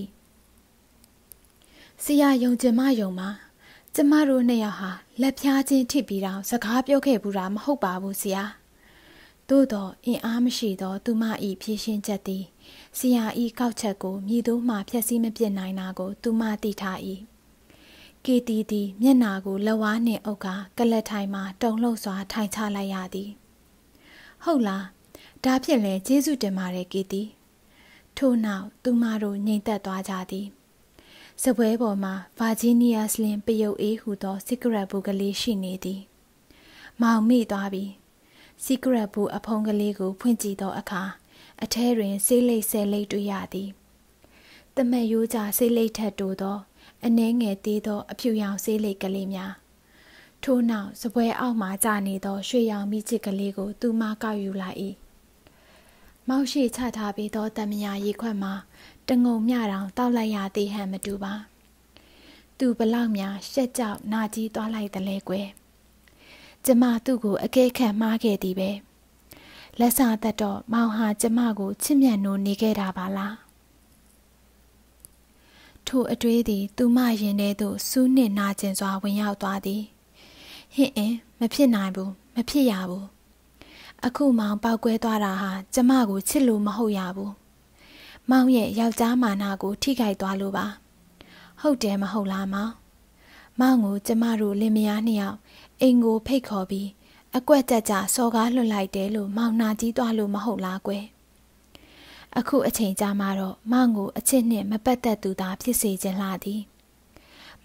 Speaker 1: ဆရာယုံကျင်မယုံမကျမတို့နှစ်ယောက်ဟာလက်ဖြားချင်းထိပ်ပြီးတော့စကားပြောခဲ့ဘူးတာမဟုတ်ပါဘူးဆရာသို့သောအင်အားမရှိသော သူမ၏ဖြည့်ရှင်ချက်သည်ဆရာ၏ကောက်ချက်ကိုမြည်သူမှဖျက်ဆီးမပစ်နိုင်တာကို သူမသိထား၏ကေတီသည်မျက်နာကိုလက်ဝါးနှင့်အုပ်ကာကလက်ထိုင်မှတုံလှုပ်စွာထိုင်ချလိုက်ရသည်ဟုတ်လားဒါဖြင့်လဲကျေးဇူးတင်ပါတယ်ကေတီထို့နောက်သူမတို့ငြိမ်သက်သွားကြသည်စပွဲပေါ်မှာ Virginia Slim ပယုတ်အေးဟူသော secret book ကလေးရှိနေသည်မောင်မိသွားပြီ secret ဘူးအဖုံးကလေးကိုဖွင့်ကြည့်သောအခါအထဲတွင်ဆေးလိပ်ဆဲလိပ်တွေ့ရသည်။တမက်ရိုးကြဆေးလိပ်ထက်တိုသောအနှဲငယ်သေးသောအဖြူရောင်ဆေးလိပ်ကလေးများထို့နောက်စပွဲအောက်မှကြာနေသောရွှေရောင်မိချစ်ကလေးကိုသူမကောက်ယူလိုက်၏။မောက်ရှိချထားပြီးသောတမညာရေခွက်မှာတငုံမြတောင်တောက်လိုက်ရသေးဟန်မတူပါ။သူဘလောက်များရှက်ကြောက်နာကြီးသွားလိုက်တယ်လဲကွယ်။ကျမသူ့ကိုအကဲခံမှားခဲ့သည်ပဲလက်စာသက်တော့မောင်ဟာ ကျမကိုချစ်မြတ်နိုးနေခဲ့တာပါလားထိုအတွေးသည် သူမရင်ထဲသို့စူးနှင့်နာကျင်စွာ ဝင်ရောက်သွားသည်ဟင့်အင်းမဖြစ်နိုင်ဘူးမဖြစ်ရဘူးအခုမောင်ပေါက်ကွဲသွားတာဟာကျမကိုချစ်လို့မဟုတ်ရဘူးမောင်ရဲ့ယောက်ျားမာနာကို ထိခိုက်သွားလို့ပါ ဟုတ်တယ်မဟုတ်လားမောင်မောင်ကိုကျမတို့လင်မယားနှစ်ယောက်အိမ်ကိုဖိတ်ခေါ်ပြီးအကွက်တက်ကြစော်ကားလွတ်လိုက်တယ်လို့မောင်နာကြီးသွားလို့မဟုတ်လားကွယ်အခုအချိန်ကြာမှတော့မောင်ကိုအချစ်နဲ့မပတ်သက်သူသာဖြစ်စေခြင်းလားသည်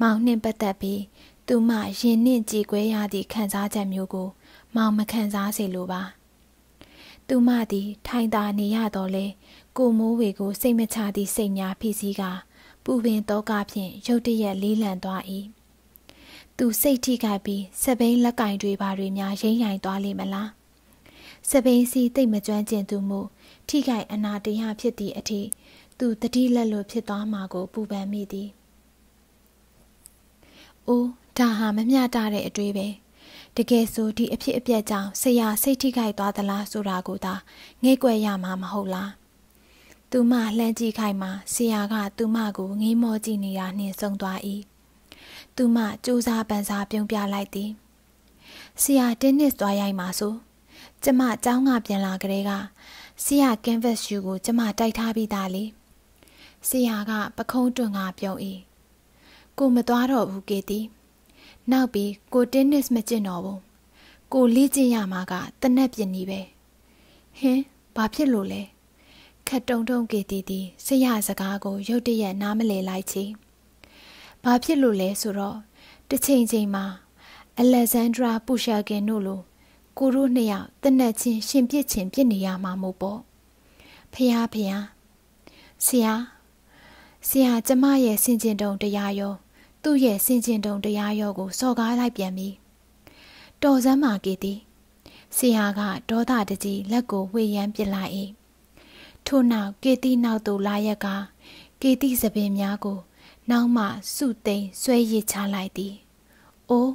Speaker 1: မောင်နှင့်ပတ်သက်ပြီးသူမရင်နှင့်ကြည်ကွဲရသည့်ခံစားချက်မျိုးကို မောင်မခံစားစေလိုပါသူမသည် ထိုင်သာနေရတော့လဲကိုမိုးဝေကိုစိတ်မချသည့်စိတ်များဖိစီးကပူပင်တော့ကဖြင့်ရုတ်တရက်လေးလံသွား၏သူစိတ်ထိခိုက်ပြီးစပိန်လက်ကင်တွေပါတွေများရိမ့်ရိုင်သွားလိမ့်မလားစပိန်စီတိတ်မကျွမ်းကျင်သူမှုထိခိုက်အနာတရားဖြစ်သည့်အထိသူတတိလက်လိုဖြစ်သွားမှာကိုပူပန်မိသည်။အိုးဒါဟာမမျှတတဲ့အတွေ့ပဲ။တကယ်ဆိုဒီအဖြစ်အပျက်ကြောင့်ဆရာစိတ်ထိခိုက်သွားသလားဆိုတာကိုသာငဲ့ကွက်ရမှာမဟုတ်လား။သူမလှမ်းကြည့်ခိုက်မှဆရာကသူမကိုငေးမောကြည့်နေတာနှင်ဆုံးသွား၏သူမစူးစားပန်စားပြုံးပြလိုက်သည်ဆရာတင်းနစ်သွားရိုက်ပါဆိုကျမအเจ้าကပြန်လာကလေးကဆရာကင်ဗက်ရှူကို ကျမတိုက်ထားပြီးသားလေဆရာကပခုံးတွန်ကပြုံး၏ကိုမသွားတော့ဘူးကေတီနောက်ပြီးကိုတင်းနစ်မကျင့်တော့ဘူးကိုလေ့ကျင့်ရမှာကတနက်ပြင်းကြီးပဲဟင်းဘာဖြစ်လို့လဲခက်တုံတုံကေတီတီဆရာစကားကိုရုတ်တရက်နားမလည်လိုက်ချီဘာဖြစ်လို့လဲဆိုတော့တစ်ချိန်ချိန်မှာအလက်ဇန်ဒရာပူရှာကင်တို့လိုကိုတို့နှစ်ယောက်တနက်ချင်းရှင်ပြစ်ချင်းပြစ်နေရမှာမို့ပေါ့ဖះဖះဆရာဆရာကျမရဲ့စင်ကျင်တုံတရားရော သူ့ရဲ့စင်ကျင်တုံတရားရောကိုစော်ကားလိုက်ပြန်ပြီတော်စမ်းမာကေတီဆရာကဒေါသတကြီးလက်ကိုဝှေ့ရမ်းပစ်လိုက်၏ထို့နောက်ကေတီနောက်သို့လာရက်ကကေတီစပင်များကိုနောက်မှစုသိမ်းဆွဲရစ်ချလိုက်သည်။အိုး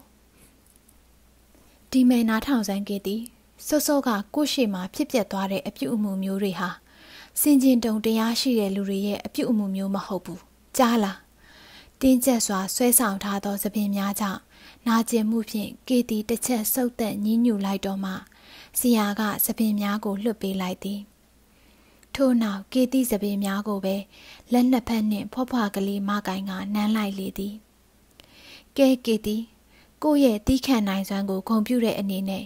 Speaker 1: ဒီမဲနာထောင်ဆိုင်ကေသည်စောစောကကိုရှိမှဖြစ်ပျက်သွားတဲ့အပြုအမူမျိုးတွေဟာစင်ကျင်တုံတရားရှိတဲ့လူတွေရဲ့အပြုအမူမျိုးမဟုတ်ဘူး။ကြားလား။တင်းကျပ်စွာဆွဲဆောင်ထားသောသပင်များကြောင့်နာကျင်မှုဖြင့်ကေတီတစ်ချက် ဆုတ်သက်ညှဉ်းညူလိုက်တော့မှဆရာကသပင်များကိုလွတ်ပေးလိုက်သည်။ထို့နောက်ကေတိစပင်းများကိုပဲလက်နှစ်ဖက်နှင့်ဖွားဖွားကလေးမကိုင်ကနမ်းလိုက်လေသည်ကဲကေတိကိုယ့်ရဲ့တီးခတ်နိုင်စွမ်းကိုဂုဏ်ပြုတဲ့အနေနဲ့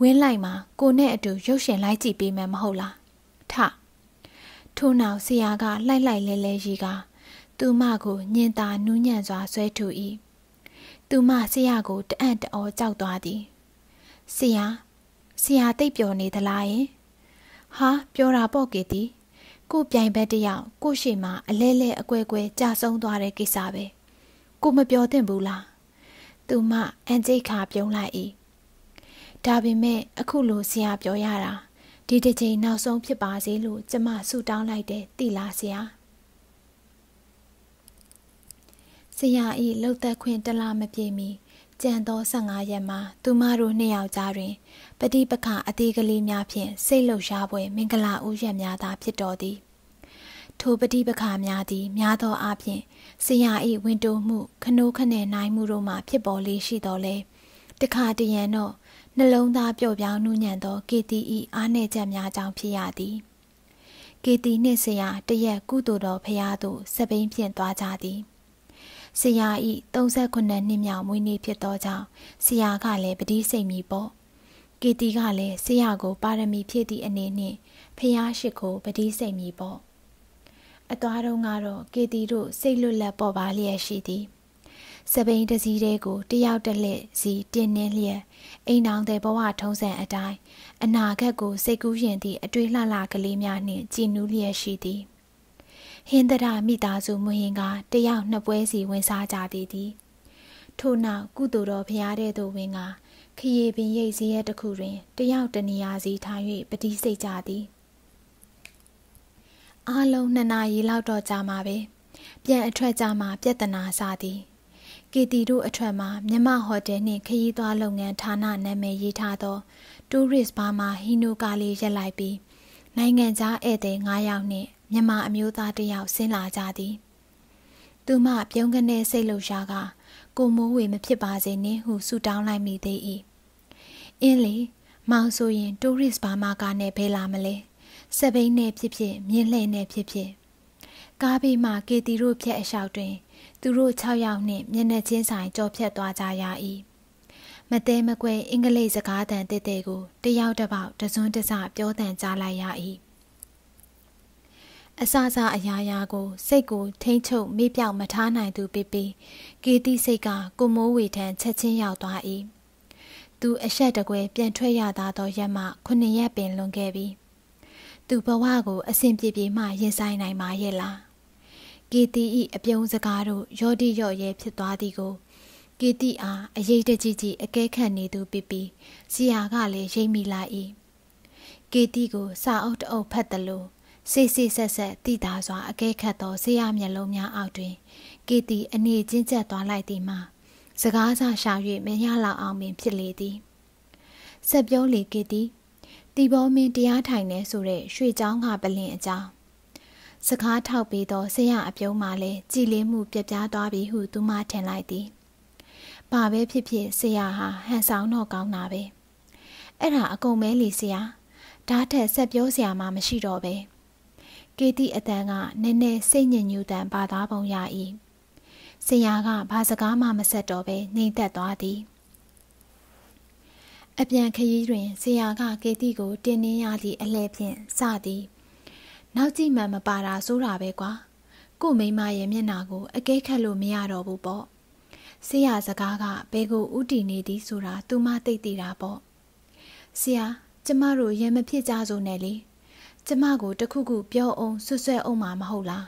Speaker 1: ဝင်းလိုက်မှာကိုနဲ့အတူ ရုပ်ရှင်လိုက်ကြည့်ပေးမယ်မဟုတ်လားထထို့နောက်ဆရာကလိုက်လိုက်လဲလဲရီကသူမကိုညင်သာနူးညံ့စွာဆွဲထူ၏သူမဆရာကိုတအံ့တအောကြောက်သွားသည်ဆရာဆရာတိတ်ပျော်နေသလားယင်ဟာပြောတာပေါ့ကေတီကိုပြိုင်ဘက်တယောက်ကိုရှိမှအလဲလဲအကွဲကွဲကြာဆုံးသွားတဲ့ကိစ္စပဲကိုမပြောသင့်ဘူးလားသူမအန်ကျိတ်ခါပြုံးလိုက်၏ဒါပေမဲ့အခုလိုဆရာပြောရတာဒီတစ်ချိန်နောက်ဆုံးဖြစ်ပါစေလို့ကျမဆုတောင်းလိုက်တယ်တိလားဆရာဆရာဤလှုပ်သက်ခွင့်တလားမပြေမီကြံသော15ရက်မှာသူမတို့နှစ်ယောက်ကြားတွင်ပฏิပခအသေးကလေးများဖြင့်စိတ်လှုပ်ရှားပွဲမင်္ဂလာဥယျာဉ်များသာဖြစ်တော်သည်ထိုပฏิပခများသည်များသောအားဖြင့်ဆရာ၏ဝင်တိုးမှု ခနိုးခနဲ့နိုင်မှုတို့မှဖြစ်ပေါ်လေရှိတော်လဲတခါတရံတော့နှလုံးသားပျော့ပြောင်းနှူးညံ့သောကေတီဤအားနယ်ချက်များကြောင့်ဖြစ်ရသည်ကေတီနှင့်ဆရာတရက်ကုသိုလ်တော်ဖရာသို့စပိန်ဖြင့်သွားကြသည်ဆရာဤ38နှစ်မြောက်မွေးနေ့ဖြစ်သောကြောင့်ဆရာကလည်းပတိစိတ်မီပေါ့ကေတီကလည်းဆရာကို ပါရမီဖြည့်သည့်အနေနဲ့ဖျားရှိခိုးပတိစိတ်မီပေါ့အသွားတုန်းကတော့ကေတီတို့စိတ်လွတ်လပ်ပေါ်ပါလျက်ရှိသည် စပိန်တစည်းတဲကိုတယောက်တလက်စီတင်းနှင်းလျက်အိမ်တော်တဲ့ဘဝထုံးစံအတိုင်းအနာဂတ်ကိုစိတ်ကူးရင်သည့်အတွေ့လှလှကလေးများနှင့်ကြည်နူးလျက်ရှိသည်။ဟင်္ဒရာမိသားစုမွေရင်ကတယောက်နှစ်ပွဲစီဝင်စားကြသည်သည်ထို့နောက်ကုသိုလ်တော်ဖျားတဲ့သူဝင်ကခရီပင်ရိပ်စည်းရဲတစ်ခုတွင်တယောက်တနေရာစီထား၍ပတိစိတ်ကြသည်အားလုံးနှစ်နာရီလောက်တော့ကြာမှာပဲပြန်အထွက်ကြမှာပြဿနာစသည်ကေတီတို့အထွက်မှာမြမဟိုတယ်နှင့်ခရီးသွားလုပ်ငန်းဌာနနာမည်ရေးထားသော Tourist Burma Hino ကလေးရက်လိုက်ပြီးနိုင်ငံသားဧည့်သည်9ယောက်နှင့်မြန်မာအမျိုးသားတယောက်ဆင်းလာကြသည်သူမပြုံးကနေစိတ်လှရှားကကိုမိုးဝေမဖြစ်ပါစေနှင့်ဟုဆုတောင်းလိုက်မိသေး၏အင်းလေမောင်ဆိုရင် tourist ဘာမကနဲ့ဘယ်လာမလဲစပိန်နဲ့ဖြစ်ဖြစ်မြင်းလှဲ့နဲ့ဖြစ်ဖြစ်ကားဘေးမှကေတီတို့ဖြတ်အလျှောက်တွင် သူတို့6ယောက်နှင့်မျက်နှာချင်းဆိုင်ကြော်ဖြတ်သွားကြရ၏မတဲမကွဲအင်္ဂလိပ်စကားတန်တဲ့တဲ့ကိုတယောက်တစ်ပေါက်တစွန်းတစပြောတန်ကြားလိုက်ရ၏အစစအရာရာကိုစိတ်ကို ထိမ့်ချုပ်မေ့ပြောက်မထားနိုင်သူပေပေကေတိစိတ်ကကိုမိုးဝေထန်ချက်ချင်းရောက်သွား၏သူအဆက်တကွယ်ပြန်ထွက်ရသာသောရက်မှ ခုနှစ်ရက်ပင်လွန်ခဲ့ပြီသူဘဝကို အစဉ်ပြေပြေမှရင်ဆိုင်နိုင်ပါရဲ့လားကေတီဤအပြုံးစကားတို့ရောတိရော့ရဲဖြစ်သွားသည်ကို ကေတီအားအရေးတကြီးကြီးအကဲခတ်နေသူပီပီစီယာကလည်းရိပ်မိလာ၏ကေတီကိုစာအုပ်တအုပ်ဖတ်သလိုစိတ်စိတ်ဆက်ဆက်တိသားစွာအကဲခတ်သောဆေးရမျက်လုံးများအောက်တွင်ကေတီအနေချင်းကျက်သွားလိုက်သည်မှာစကားစရှာ၍မရလောက်အောင်ပင်ဖြစ်လေသည်ဆက်ပြောလေကေတီတီဘောမင်းတရားထိုင်နေဆိုတဲ့ရွှေချောင်းကပလင်အကြောင်းစကားထောက်ပြီးသောဆေးရအပြုံးမှလည်းကြည်လင်းမှုပြပြသွားပြီဟုသူမထင်လိုက်သည်ဘာပဲဖြစ်ဖြစ်ဆရာဟာဟန်ဆောင်တော့ကောင်းတာပဲအဲ့ဒါအကုန်ပဲလေဆရာဒါထက်ဆက်ပြောဆရာမှမရှိတော့ပဲ။ကေတီအတန်ကနည်းနည်းစိတ်ညစ်ညူတန်ပါသားပုံရ၏ဆရာကဘာစကားမှမဆက်တော့ဘဲငြိမ်သက်သွားသည် အပြန်ခရီးတွင်ဆရာကကေတီကိုတင်းနှင်းရသည့်အလှည့်ဖြင့်စသည် နောက်ကြည့်မှမပါတာဆိုတာပဲကွာကို့မိမရဲ့မျက်နှာကိုအကဲခတ်လို့မရတော့ဘူးပေါ့ဆရာစကားကဘယ်ကိုဥတီနေသည်ဆိုတာသူမသိသိတာပေါ့ဆရာကျမတို့ရံမဖြစ်ကြစို့နဲ့လေကျမကိုတခုခုပြောအောင်ဆွဆွဲအောင်မှာမဟုတ်လား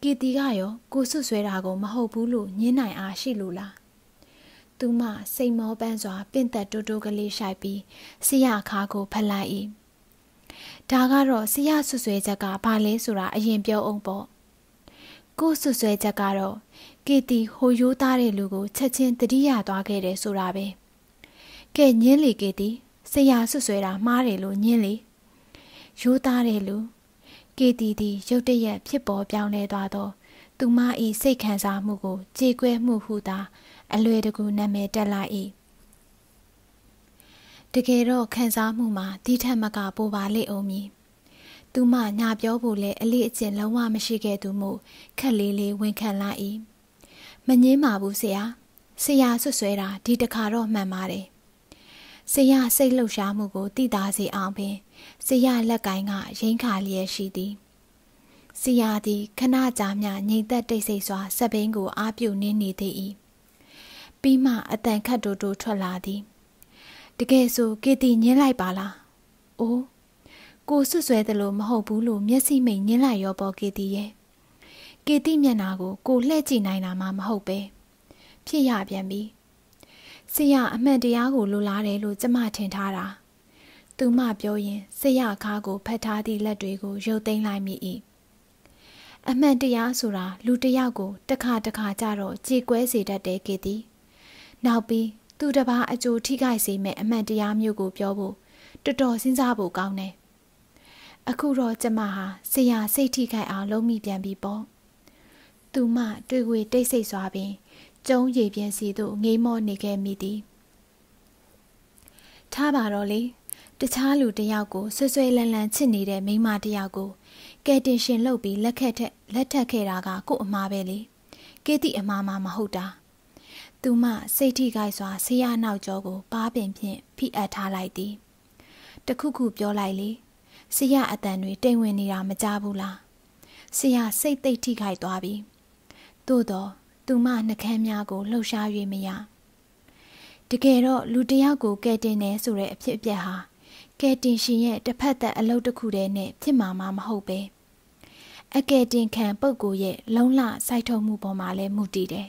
Speaker 1: ကီတီကရောကိုဆွဆွဲတာကို မဟုတ်ဘူးလို့ညင်းနိုင်အားရှိလို့လားသူမစိတ်မောပန်းစွာပင့်သက်တိုးတိုးကလေးရှိုက်ပြီးဆရာခါကိုဖလိုက်၏ဒါကတော့ဆရာဆွဆွဲချက်ကဘာလဲဆိုတာအရင်ပြောအောင်ပေါ့ကိုဆွဆွဲချက်ကတော့ကေတီဟိုရိုးသားတဲ့လူကိုချက်ချင်းတတိယသွားခဲ့တယ်ဆိုတာပဲကဲညင်းလေကေတီဆရာဆွဆွဲတာမှားတယ်လို့ညင်းလေရိုးသားတဲ့လူကေတီသည်ရုတ်တရက်ဖြစ်ပေါ်ပြောင်းလဲသွားသောသူမ၏စိတ်ခံစားမှုကိုခြေကွဲမှုဟုသာအလွယ်တကူနာမည်တက်လာ၏တကယ်တော့ခံစားမှုမှာဒီထက်မကပိုပါလိမ့်အောင်မည်သူမညာပြောဖို့လဲအလေးအကျင့်လုံးဝမရှိခဲ့သူမို့ခက်လေးလေးဝန်ခံလာ၏မငင်းပါဘူးဆရာဆရာဆွဆွဲတာဒီတခါတော့မှန်ပါတယ်ဆရာစိတ်လှုပ်ရှားမှုကိုသိသားစေအောင်ပင်။ဆီယာလက်ကိုင်းကရိမ့်ခါလျက်ရှိသည်။ဆီယာသည်ခဏကြာမျှငြိမ်သက်တိတ်ဆိတ်စွာစက်ဘင်းကိုအားပြုနေနေသေး၏။ပြီးမှအတန်ခတ်တိုးတိုးထွက်လာသည်။တကယ်ဆိုကေတီညင်းလိုက်ပါလား။အိုးကိုဆွဆွဲသလိုမဟုတ်ဘူးလို့မျက်စိမိတ်ညင်းလိုက်ရောပေါ်ကေတီရဲ့။ကေတီမျက်နာကို ကိုလှည့်ကြည့်နိုင်တာမှမဟုတ်ပဲ။ဖြစ်ရပြန်ပြီ။ဆရာအမှန်တရားကိုလိုလားတယ်လို့ကျမထင်ထားတာ။သူမပြောရင်ဆရာခါကိုဖတ်ထားသည့်လက်တွေကိုရုပ်သိမ်းလိုက်မိ၏အမှန်တရားဆိုတာလူတစ်ယောက်ကိုတစ်ခါတစ်ခါကြတော့ကြေကွဲစေတတ်တယ်ကေသည်နောက်ပြီးသူတစ်ပါးအကျိုးထိခိုက်စေမယ့်အမှန်တရားမျိုးကိုပြောဖို့တော်တော်စဉ်းစားဖို့ကောင်းတယ်အခုတော့ကျမဟာဆရာစိတ်ထိခိုက်အောင်လုံးမိပြန်ပြီပေါ့သူမတွေ့ဝေတိတ်ဆိတ်စွာပင်ကျုံရည်ပြင်းစီသို့ငေးမောနေခဲ့မိသည် ထားပါတော့လေတခြားလူတယောက်ကိုဆွဆွဲလန်းလန်းချစ်နေတဲ့မိန်းမတယောက်ကိုကယ်တင်ရှင်လုပ်ပြီးလက်ခက်ထက်လက်ထက်ခဲ့တာကကို့အမားပဲလေကေတိအမားမှမဟုတ်တာ သူမစိတ်ထိခိုက်စွာဆေးရနောက်ကြောကိုပါပင်ဖြင့်ဖိအပ်ထားလိုက်သည် တခုခုပြောလိုက်လေဆေးရအတန်တွေတိမ်ဝင်နေတာမကြဘူးလားဆေးရစိတ်သိပ်ထိခိုက်သွားပြီသို့တော့သူမနှကမ်းများကိုလှုပ်ရှား၍မရတကယ်တော့လူတယောက်ကိုကဲတင်နေဆိုတဲ့အဖြစ်အပျက်ဟာကယ်တင်ရှင်ရဲ့တစ်ဖက်သက်အလုပ်တစ်ခုတည်းနဲ့ဖြစ်မှာမဟုတ်ပဲအကယ်တင်ခံ ပုဂ္ဂိုလ်ရဲ့လုံလစိုက်ထုတ်မှုပေါ်မှာလည်းမူတည်တယ်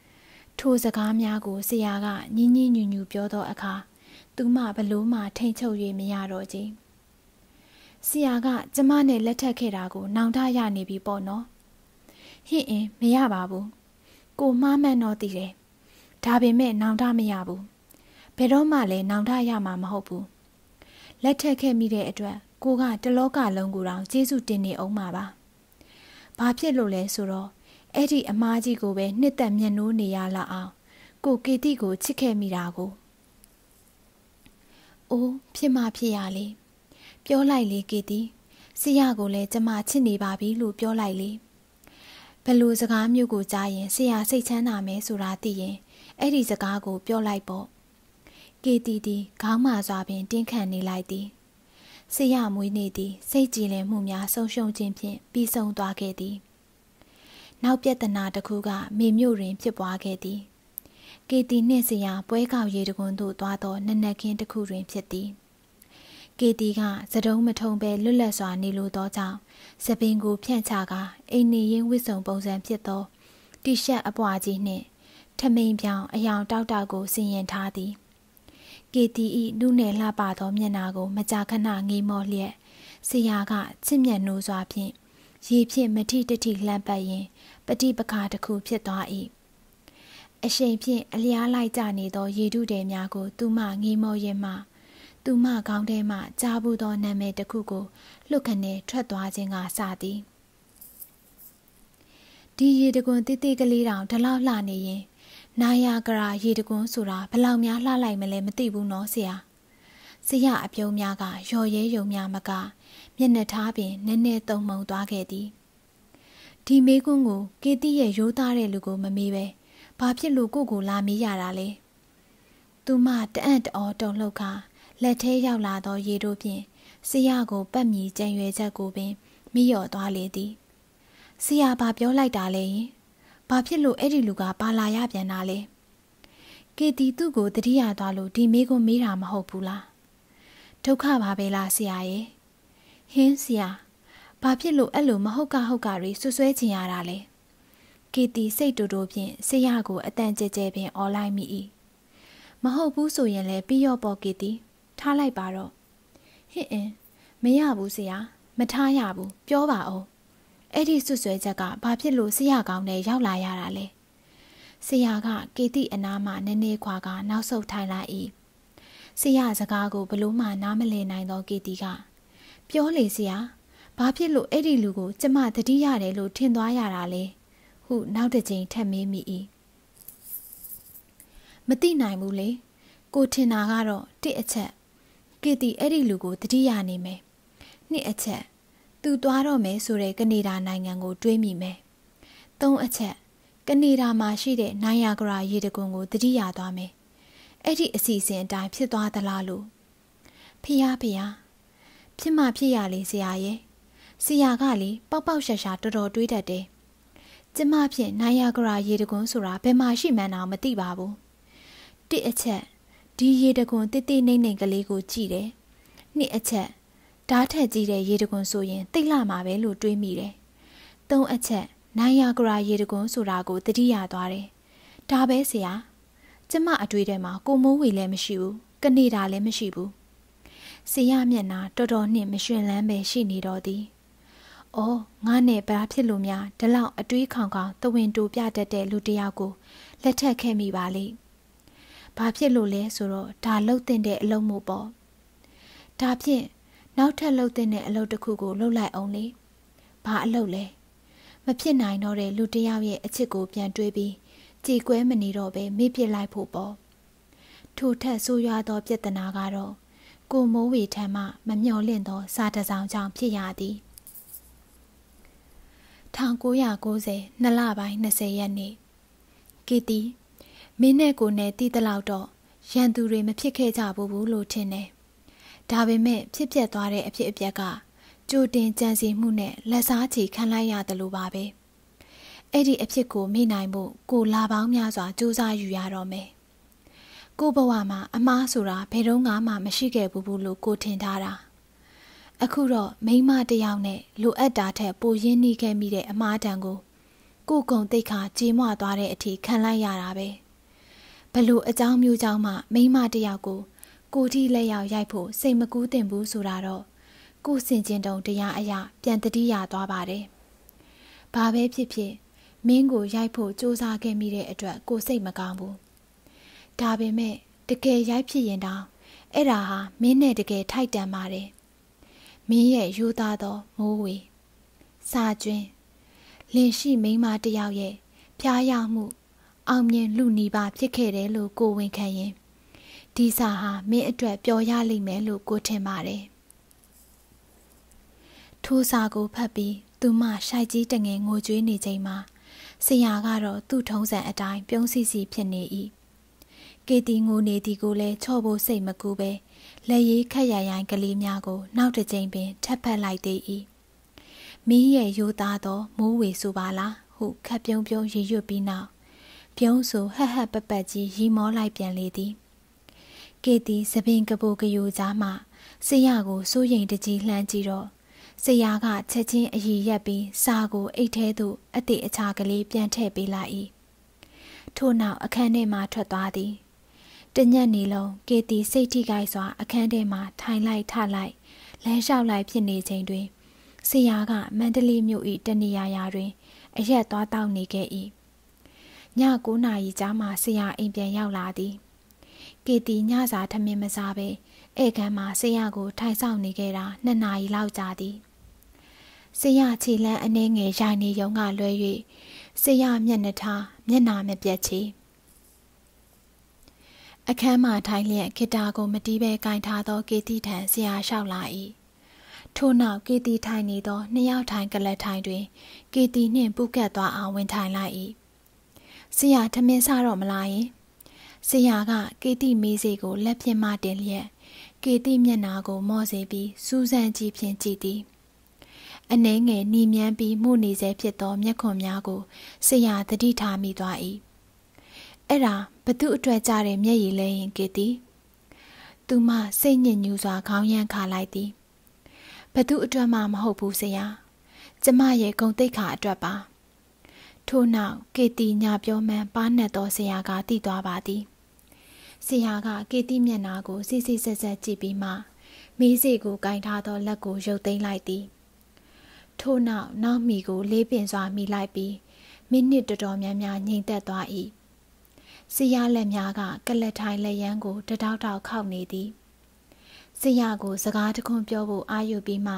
Speaker 1: ။ထိုစကားများကိုဆရာကညင်းညင်းညူညူပြောသောအခါသူမဘလို့မှထိန်ချုပ်၍မရတော့ကြ။ဆရာကကျမနဲ့လက်ထပ်ခဲ့တာကိုနောင်တရနေပြီပေါ့နော်။ဟင့်အင်းမရပါဘူး။ကိုမှားမှန်တော့တည်တယ်။ဒါပေမဲ့နောင်တမရဘူး။ဘယ်တော့မှလည်းနောင်တရမှာမဟုတ်ဘူးလက်ထက်ခဲ့မိတဲ့အတွက်ကိုကတလောကလုံးကိုတောင်ကျေးဇူးတင်နေအောင်ပါပါ။ဘာဖြစ်လို့လဲဆိုတော့အဲ့ဒီအမားကြီးကိုပဲနှစ်သက်မျက်နှိုးနေရလောက်အောင်ကိုကေတိကိုချစ်ခဲ့မိတာကို။အိုးဖြစ်မှဖြစ်ရလေ။ပြောလိုက်လေကေတိ။ဆရာကိုလည်းကျမချစ်နေပါပြီလို့ပြောလိုက်လေ။ဘလို့စကားမျိုးကိုကြားရင်ဆရာ စိတ်ချမ်းသာမယ်ဆိုတာသိရင်အဲ့ဒီစကားကိုပြောလိုက်ပေါ့။ကေတီသည်ခေါင်းမာစွာပင်တင်းခတ်နေလိုက်သည်ဆရာမွေးနေသည်စိတ်ကြည်လင်မှုများဆုံးရှုံးခြင်းဖြင့်ပြီးဆုံးသွားခဲ့သည်နောက်ပြဿနာတစ်ခုကမေမြို့တွင်ဖြစ်ပွားခဲ့သည် ကေတီနှင့်ဆရာပွဲကောက်ရေတကွန်းသို့သွားသောနနက်ခင်းတစ်ခုတွင်ဖြစ်သည်ကေတီကစတုံးမထုံပဲလွတ်လပ်စွာနေလိုသောကြောင့်စပင်ကိုဖြန့်ချကာအိမ်နေရင်းဝစ်စုံပုံစံဖြစ်သောတီရှပ်အပွားကြီးနှင့်ထမိန်ပြောင်အယောင်တောက်တောက်ကိုဆင်ရင်ထားသည် KTE နုနယ်လှပသောမျက်နာကို မကြာခဏငေးမော့လျက်ဆရာကချစ်မြတ်နိုးစွာဖြင့်ရေဖြင့်မထိတထိလှမ်းပတ်ရင်ပฏิပခါတစ်ခုဖြစ်သွား၏အရှိန်ဖြင့်အလျားလိုက်ကြနေသောရေထုတဲများကိုသူမငေးမော့ရင်မှသူမကောင်းထဲမှကြားဘူးသောနာမည်တစ်ခုကိုလှုပ်ခနဲထွက်သွားခြင်းကစသည်ဒီရေတကွန်တိတိကလေးတောင်ဒလောက်လှနေရင်နာယာဂရာရေတကွန်းဆိုတာဘလောက်များလှလိုက်မလဲမသိဘူးနော်ဆရာဆရာအပြုံးများကရော်ရဲယုံများမကမျက်နှာထားပင်နည်းနည်းတုံမုံသွားခဲ့သည်ဒီမေကွန်းကိုကေတိရဲ့ရိုးသားတဲ့လူကိုမမေးပဲဘာဖြစ်လို့ကိုကိုလာမေးရတာလဲသူမတအံ့တော်တုံလှုပ်က လက်ထဲရောက်လာသောရေတို့ဖြင့်ဆရာကိုပတ်မြည်ကြံရွယ်ချက်ကိုပင်မိလျော်သွားလေသည်ဆရာဘာပြောလိုက်တာလဲယင်ဘာဖြစ်လို့အဲ့ဒီလူကပါလာရပြန်တာလဲကေတီသူ့ကိုတတိယသွားလို့ဒီမေးကိုမေးတာမဟုတ်ဘူးလားဒုက္ခပါပဲလားဆရာရဲ့ဟင်းဆရာဘာဖြစ်လို့အဲ့လိုမဟုတ်ကဟုတ်ကတွေဆွဆွဲချင်ရတာလဲကေတီစိတ်တူတူဖြင့်ဆရာကိုအတန်ကြဲကြဲဖြင့်អော်လိုက်မိ၏မဟုတ်ဘူးဆိုရင်လည်းပြီးရော့ပေါ်ကေတီထားလိုက်ပါတော့ဟင့်အင်းမရဘူးဆရာ မထားရဘူးပြောပါဦးအဲ့ဒီဆွဆွဲချက်ကဘာဖြစ်လို့ဆရာကောင်းနဲ့ရောက်လာရတာလဲဆရာကကေတိအနာမှနည်းနည်းခွာက နောက်ဆုတ်ထိုင်လိုက်၏ဆရာစကားကိုဘလို့မှနားမလည်နိုင်သောကေတိကပြောလေဆရာဘာဖြစ်လို့အဲ့ဒီလူကို ကျမတတိရတယ်လို့ထင်သွားရတာလဲဟုနောက်တစ်ကြိမ်ထပ်မေးမိ၏မသိနိုင်ဘူးလေကိုထင်တာကတော့တစ်အချက်ကေတီအဲ့ဒီလူကိုတတိယနေမယ်နှစ်အချက်သူသွားတော့မယ်ဆိုတဲ့ကနေဒါနိုင်ငံကို တွေးမိမယ်။သုံးအချက်ကနေဒါမှာရှိတဲ့နိုင်ယာဂရာရေတကွန်ကိုတတိယသွားမယ်။အဲ့ဒီအစီအစဉ်အတိုင်းဖြစ်သွားသလားလို့ဖျားဖျားဖြစ်မှဖြစ်ရလေဆရာရဲ့ဆရာကလေပေါက်ပေါက်ရှာရှာ တော်တော်တွေးတတ်တယ်။ကျမဖြင့်နိုင်ယာဂရာ ရေတကွန်ဆိုတာဘယ်မှာရှိမှန်းတော့မသိပါဘူး။တစ်အချက်ဒီရေတကွန်တိတိနှိမ့်နှိမ့်ကလေးကိုကြည့်တယ်။နှစ်အချက်ဓာတ်ထက်ကြီးတဲ့ရေတကွန်ဆိုရင်တိတ်လာမှာပဲလို့တွေးမိတယ်။သုံးအချက်နိုင်ယာဂရာရေတကွန်ဆိုတာကိုတတိယသွားတယ်။ဒါပဲဆရာ ကျမအတွေ့ထဲမှာကိုမိုးဝေလည်းမရှိဘူး။ကနေဒါလည်းမရှိဘူး။ဆရာမျက်နှာတော်တော်နှင့်မရှင်လန်းပဲရှိနေတော့သည်။အော်ငါနဲ့ဘာဖြစ်လို့များဒီလောက်အတွေးခေါင်ခေါင်တဝင်းတူပြတတ်တဲ့လူတယောက်ကို လက်ထပ်ခဲ့မိပါလိမ့်။ဘာဖြစ်လို့လဲဆိုတော့ဒါလှုပ်တင်တဲ့အလုံးမို့ပေါ့။ဒါဖြင့်နောက်ထပ်လှုပ်တဲ့အလုပ်တစ်ခုကိုလှုပ်လိုက်အောင်လေဘာအလုပ်လဲမဖြစ်နိုင်တော့တဲ့လူတယောက်ရဲ့အချစ်ကိုပြန်တွေးပြီးကြည်ကွဲမနေတော့ပဲမေ့ပစ်လိုက်ဖို့ပေါ့ထိုထက်ဆိုးရွားသောပြဿနာကတော့ကိုမိုးဝေထံမှမမျှော်လင့်သောစာတစောင်ကြောင့်ဖြစ်ရသည်1990နှစ်လပိုင်း20ရက်နေ့ကေတီမင်းနဲ့ကိုနဲ့တည်တလောက်တော့ရန်သူတွေမဖြစ်ခဲ့ကြဘူးလို့ထင်တယ်ဒါပေမဲ့ဖြစ်ပျက်သွားတဲ့အဖြစ်အပျက်က ကြိုတင်ကြံစည်မှုနဲ့လက်စားချေခံလိုက်ရတယ်လို့ပါပဲအဲ့ဒီအဖြစ်ကိုမေ့နိုင်ဖို့ကိုလာပေါင်းများစွာစူးစမ်းယူရတော့မယ်ကိုဘဝမှာ အမားဆိုတာဘယ်တော့မှ မရှိခဲ့ဘူးဘူးလို့ကိုထင်ထားတာအခုတော့မိမတယောက်နဲ့လိုအပ်တာထက်ပိုရင်းနှီးခဲ့မိတဲ့အမားတန်ကိုကိုကုံတိတ်ခါကြေးမွသွားတဲ့အထိခံလိုက်ရတာပဲဘလို့အကြောင်းမျိုးကြောင့်မှမိမတယောက်ကိုကိုတိလက်ရောက်ရိုက်ဖို့စိတ်မကူးတင်ဘူးဆိုတာတော့ကိုစင်ကျင်တုံတရားအရာပြန်တတိယသွားပါတယ်။ဘာပဲဖြစ်ဖြစ် မင်းကိုရိုက်ဖို့စူးစမ်းခဲ့မိတဲ့အတွက် ကိုစိတ်မကောင်းဘူး။ဒါပေမဲ့တကယ်ရိုက်ဖြစ်ရင်တောင်အဲ့ဒါဟာမင်းနဲ့တကယ်ထိုက်တန်ပါတယ်။မင်းရဲ့ရိုးသားသောမိုးဝေစာကျွင်းလင်ရှိမိန်းမတယောက်ရဲ့ဖျားရမှု အောင်မြင်လူနီပါဖြစ်ခဲ့တယ်လို့ကိုဝန်ခံရင်ဒီစာဟာမင်းအတွက်ပျော်ရလိမ့်မယ်လို့ကိုထင်ပါတယ်ထိုးစာကိုဖတ်ပြီးသူမရှိုက်ကြီးတငယ်ငိုကြွေးနေချိန်မှာဆရာကတော့သူ့ထုံးစံအတိုင်းပြုံးစီစီဖြစ်နေ၏ကေတီငိုနေသည်ကိုလည်းချော့ဖို့စိတ်မကူပဲလက်ရည်ခက်ရရိုင်ကလေးများကို နောက်တစ်ကြိမ်ပင်ထပ်ဖက်လိုက်သေး၏မင်းရဲ့ရိုးသားသောမိုးဝေဆိုပါလားဟုခက်ပြုံးပြုံးရည်ရွတ်ပြီးနောက်ပြုံးဆိုဟက်ဟက်ပက်ပက်ကြီးရီမောလိုက်ပြန်လေသည်ကေတီသပင်ကပိုကယူကြားမှဆရာကိုစိုးရိမ်တကြီးလှမ်းကြည့်တော့ဆရာကချက်ချင်းအည်ရက်ပြီးစာကိုအိတ်ထဲသို့အတိအချာကလေးပြန်ထည့်ပေးလိုက်၏ထို့နောက်အခန်းထဲမှထွက်သွားသည်တညက်နေလုံးကေတီစိတ်ထိခိုက်စွာ အခန်းထဲမှ ထိုင်လိုက်ထလိုက်လမ်းလျှောက်လိုက်ဖြစ်နေချိန်တွင်ဆရာကမန္တလေးမြို့၏တနေရာရာတွင် အရက်သွားတောက်နေခဲ့၏ည9နာရီကြာမှဆရာအိမ်ပြန်ရောက်လာသည်။ကေတီညစာထမင်းမစားပဲဧကန်မှာဆေးရကိုထိုင်ဆောင်နေခဲ့တာနှစ်နာရီလောက်ကြာသည်ဆေးရခြေလန်းအနေငယ်ရိုင်နေရုံကလွဲ၍ဆေးရမျက်နှာထားမျက်နာမပြတ်ချေအခန်းမှထိုင်လျက်ခေတ္တကိုမတီးဘဲကင်ထားသောကေတီထံဆရာလျှောက်လာ၏ထို့နောက်ကေတီထိုင်နေသောနှစ်ယောက်ထိုင်ကလတ်ထိုင်တွင်ကေတီနှင့်ပုကတ်သွားအောင်ဝင်ထိုင်လိုက်၏ဆရာထမင်းစားတော့မလားယင်ဆရာကကေတိမေးစေကိုလက်ဖြင့်မတင်လျက်ကေတိမျက်နာကိုမော့စေပြီးစူးစမ်းကြည့်ဖြင့်ကြည့်သည်အနှဲငယ်နီမြန်းပြီးမှုနေစေဖြစ်သောမျက်ခွန်များကိုဆရာတတိထားမိသွား၏အဲ့ဒါဘသူအတွက်ကြတဲ့မျက်ရည်လဲရင်ကေတိသူမစိတ်ညစ်ညူစွာခေါင်းရမ်းခါလိုက်သည်ဘသူအတွက်မှမဟုတ်ဘူးဆရာကျမရဲ့ဂုံတိတ်ခါအတွက်ပါထို့နောက်ကေတီညာပြောမှန်းပါနှက်သောဆရာကတည်သွားပါသည်ဆရာကကေတိမျက်နာကိုစိစိဆက်ဆက်ကြည့်ပြီးမှမေးစေကိုကင်ထားသောလက်ကိုရုပ်သိမ်းလိုက်သည်ထို့နောက်နောက်မီကိုလေးပင်စွာမိလိုက်ပြီးမိနစ်တော်တော်များများငြိမ်သက်သွား၏ဆရာလက်များက ကလက်ထိုင်လက်ရန်ကိုတတောက်တောက်ခောက်နေသည်ဆရာကို စကားတခွန်းပြောဖို့အာရုံပြီးမှ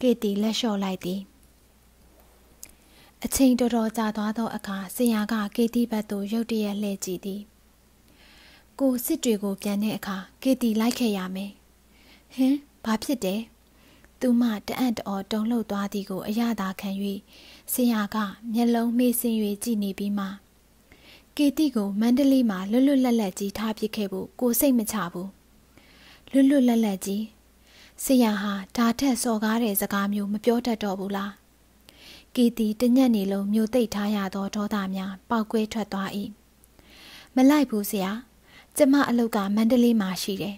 Speaker 1: ကေတီလက်လျှော့လိုက်သည်အချိန်တော်တော်ကြာသွားသောအခါဆရာကကေတီဘက်သို့ရုတ်တရက်လှည့်ကြည့်သည်ကိုစစ်တွေကိုပြန်တဲ့အခါကေတီလိုက်ခဲ့ရမယ်ဟင်ဘာဖြစ်တယ်သူမတအံ့တော်တုံလှုပ်သွားသည်ကို အရသာခံ၍ဆရာက မျက်လုံးမေ့စင်၍ကြည့်နေပြီးမှကေတီကိုမန္တလေးမှာလွတ်လွတ်လပ်လပ်ကြီးထားပစ်ခဲ့ဖို့ကိုစိတ်မချဘူးလွတ်လွတ်လပ်လပ်ကြီးဆရာဟာဒါထက်စော်ကားတဲ့စကားမျိုးမပြောတတ်တော့ဘူးလားကေတီတညက်နေလုံးမျိုးသိပ်ထားရသောဒေါသများပေါက်ကွဲထွက်သွား၏မလိုက်ဘူးဆရာကျမအလုတ်ကမန္တလေးမှာရှိတယ်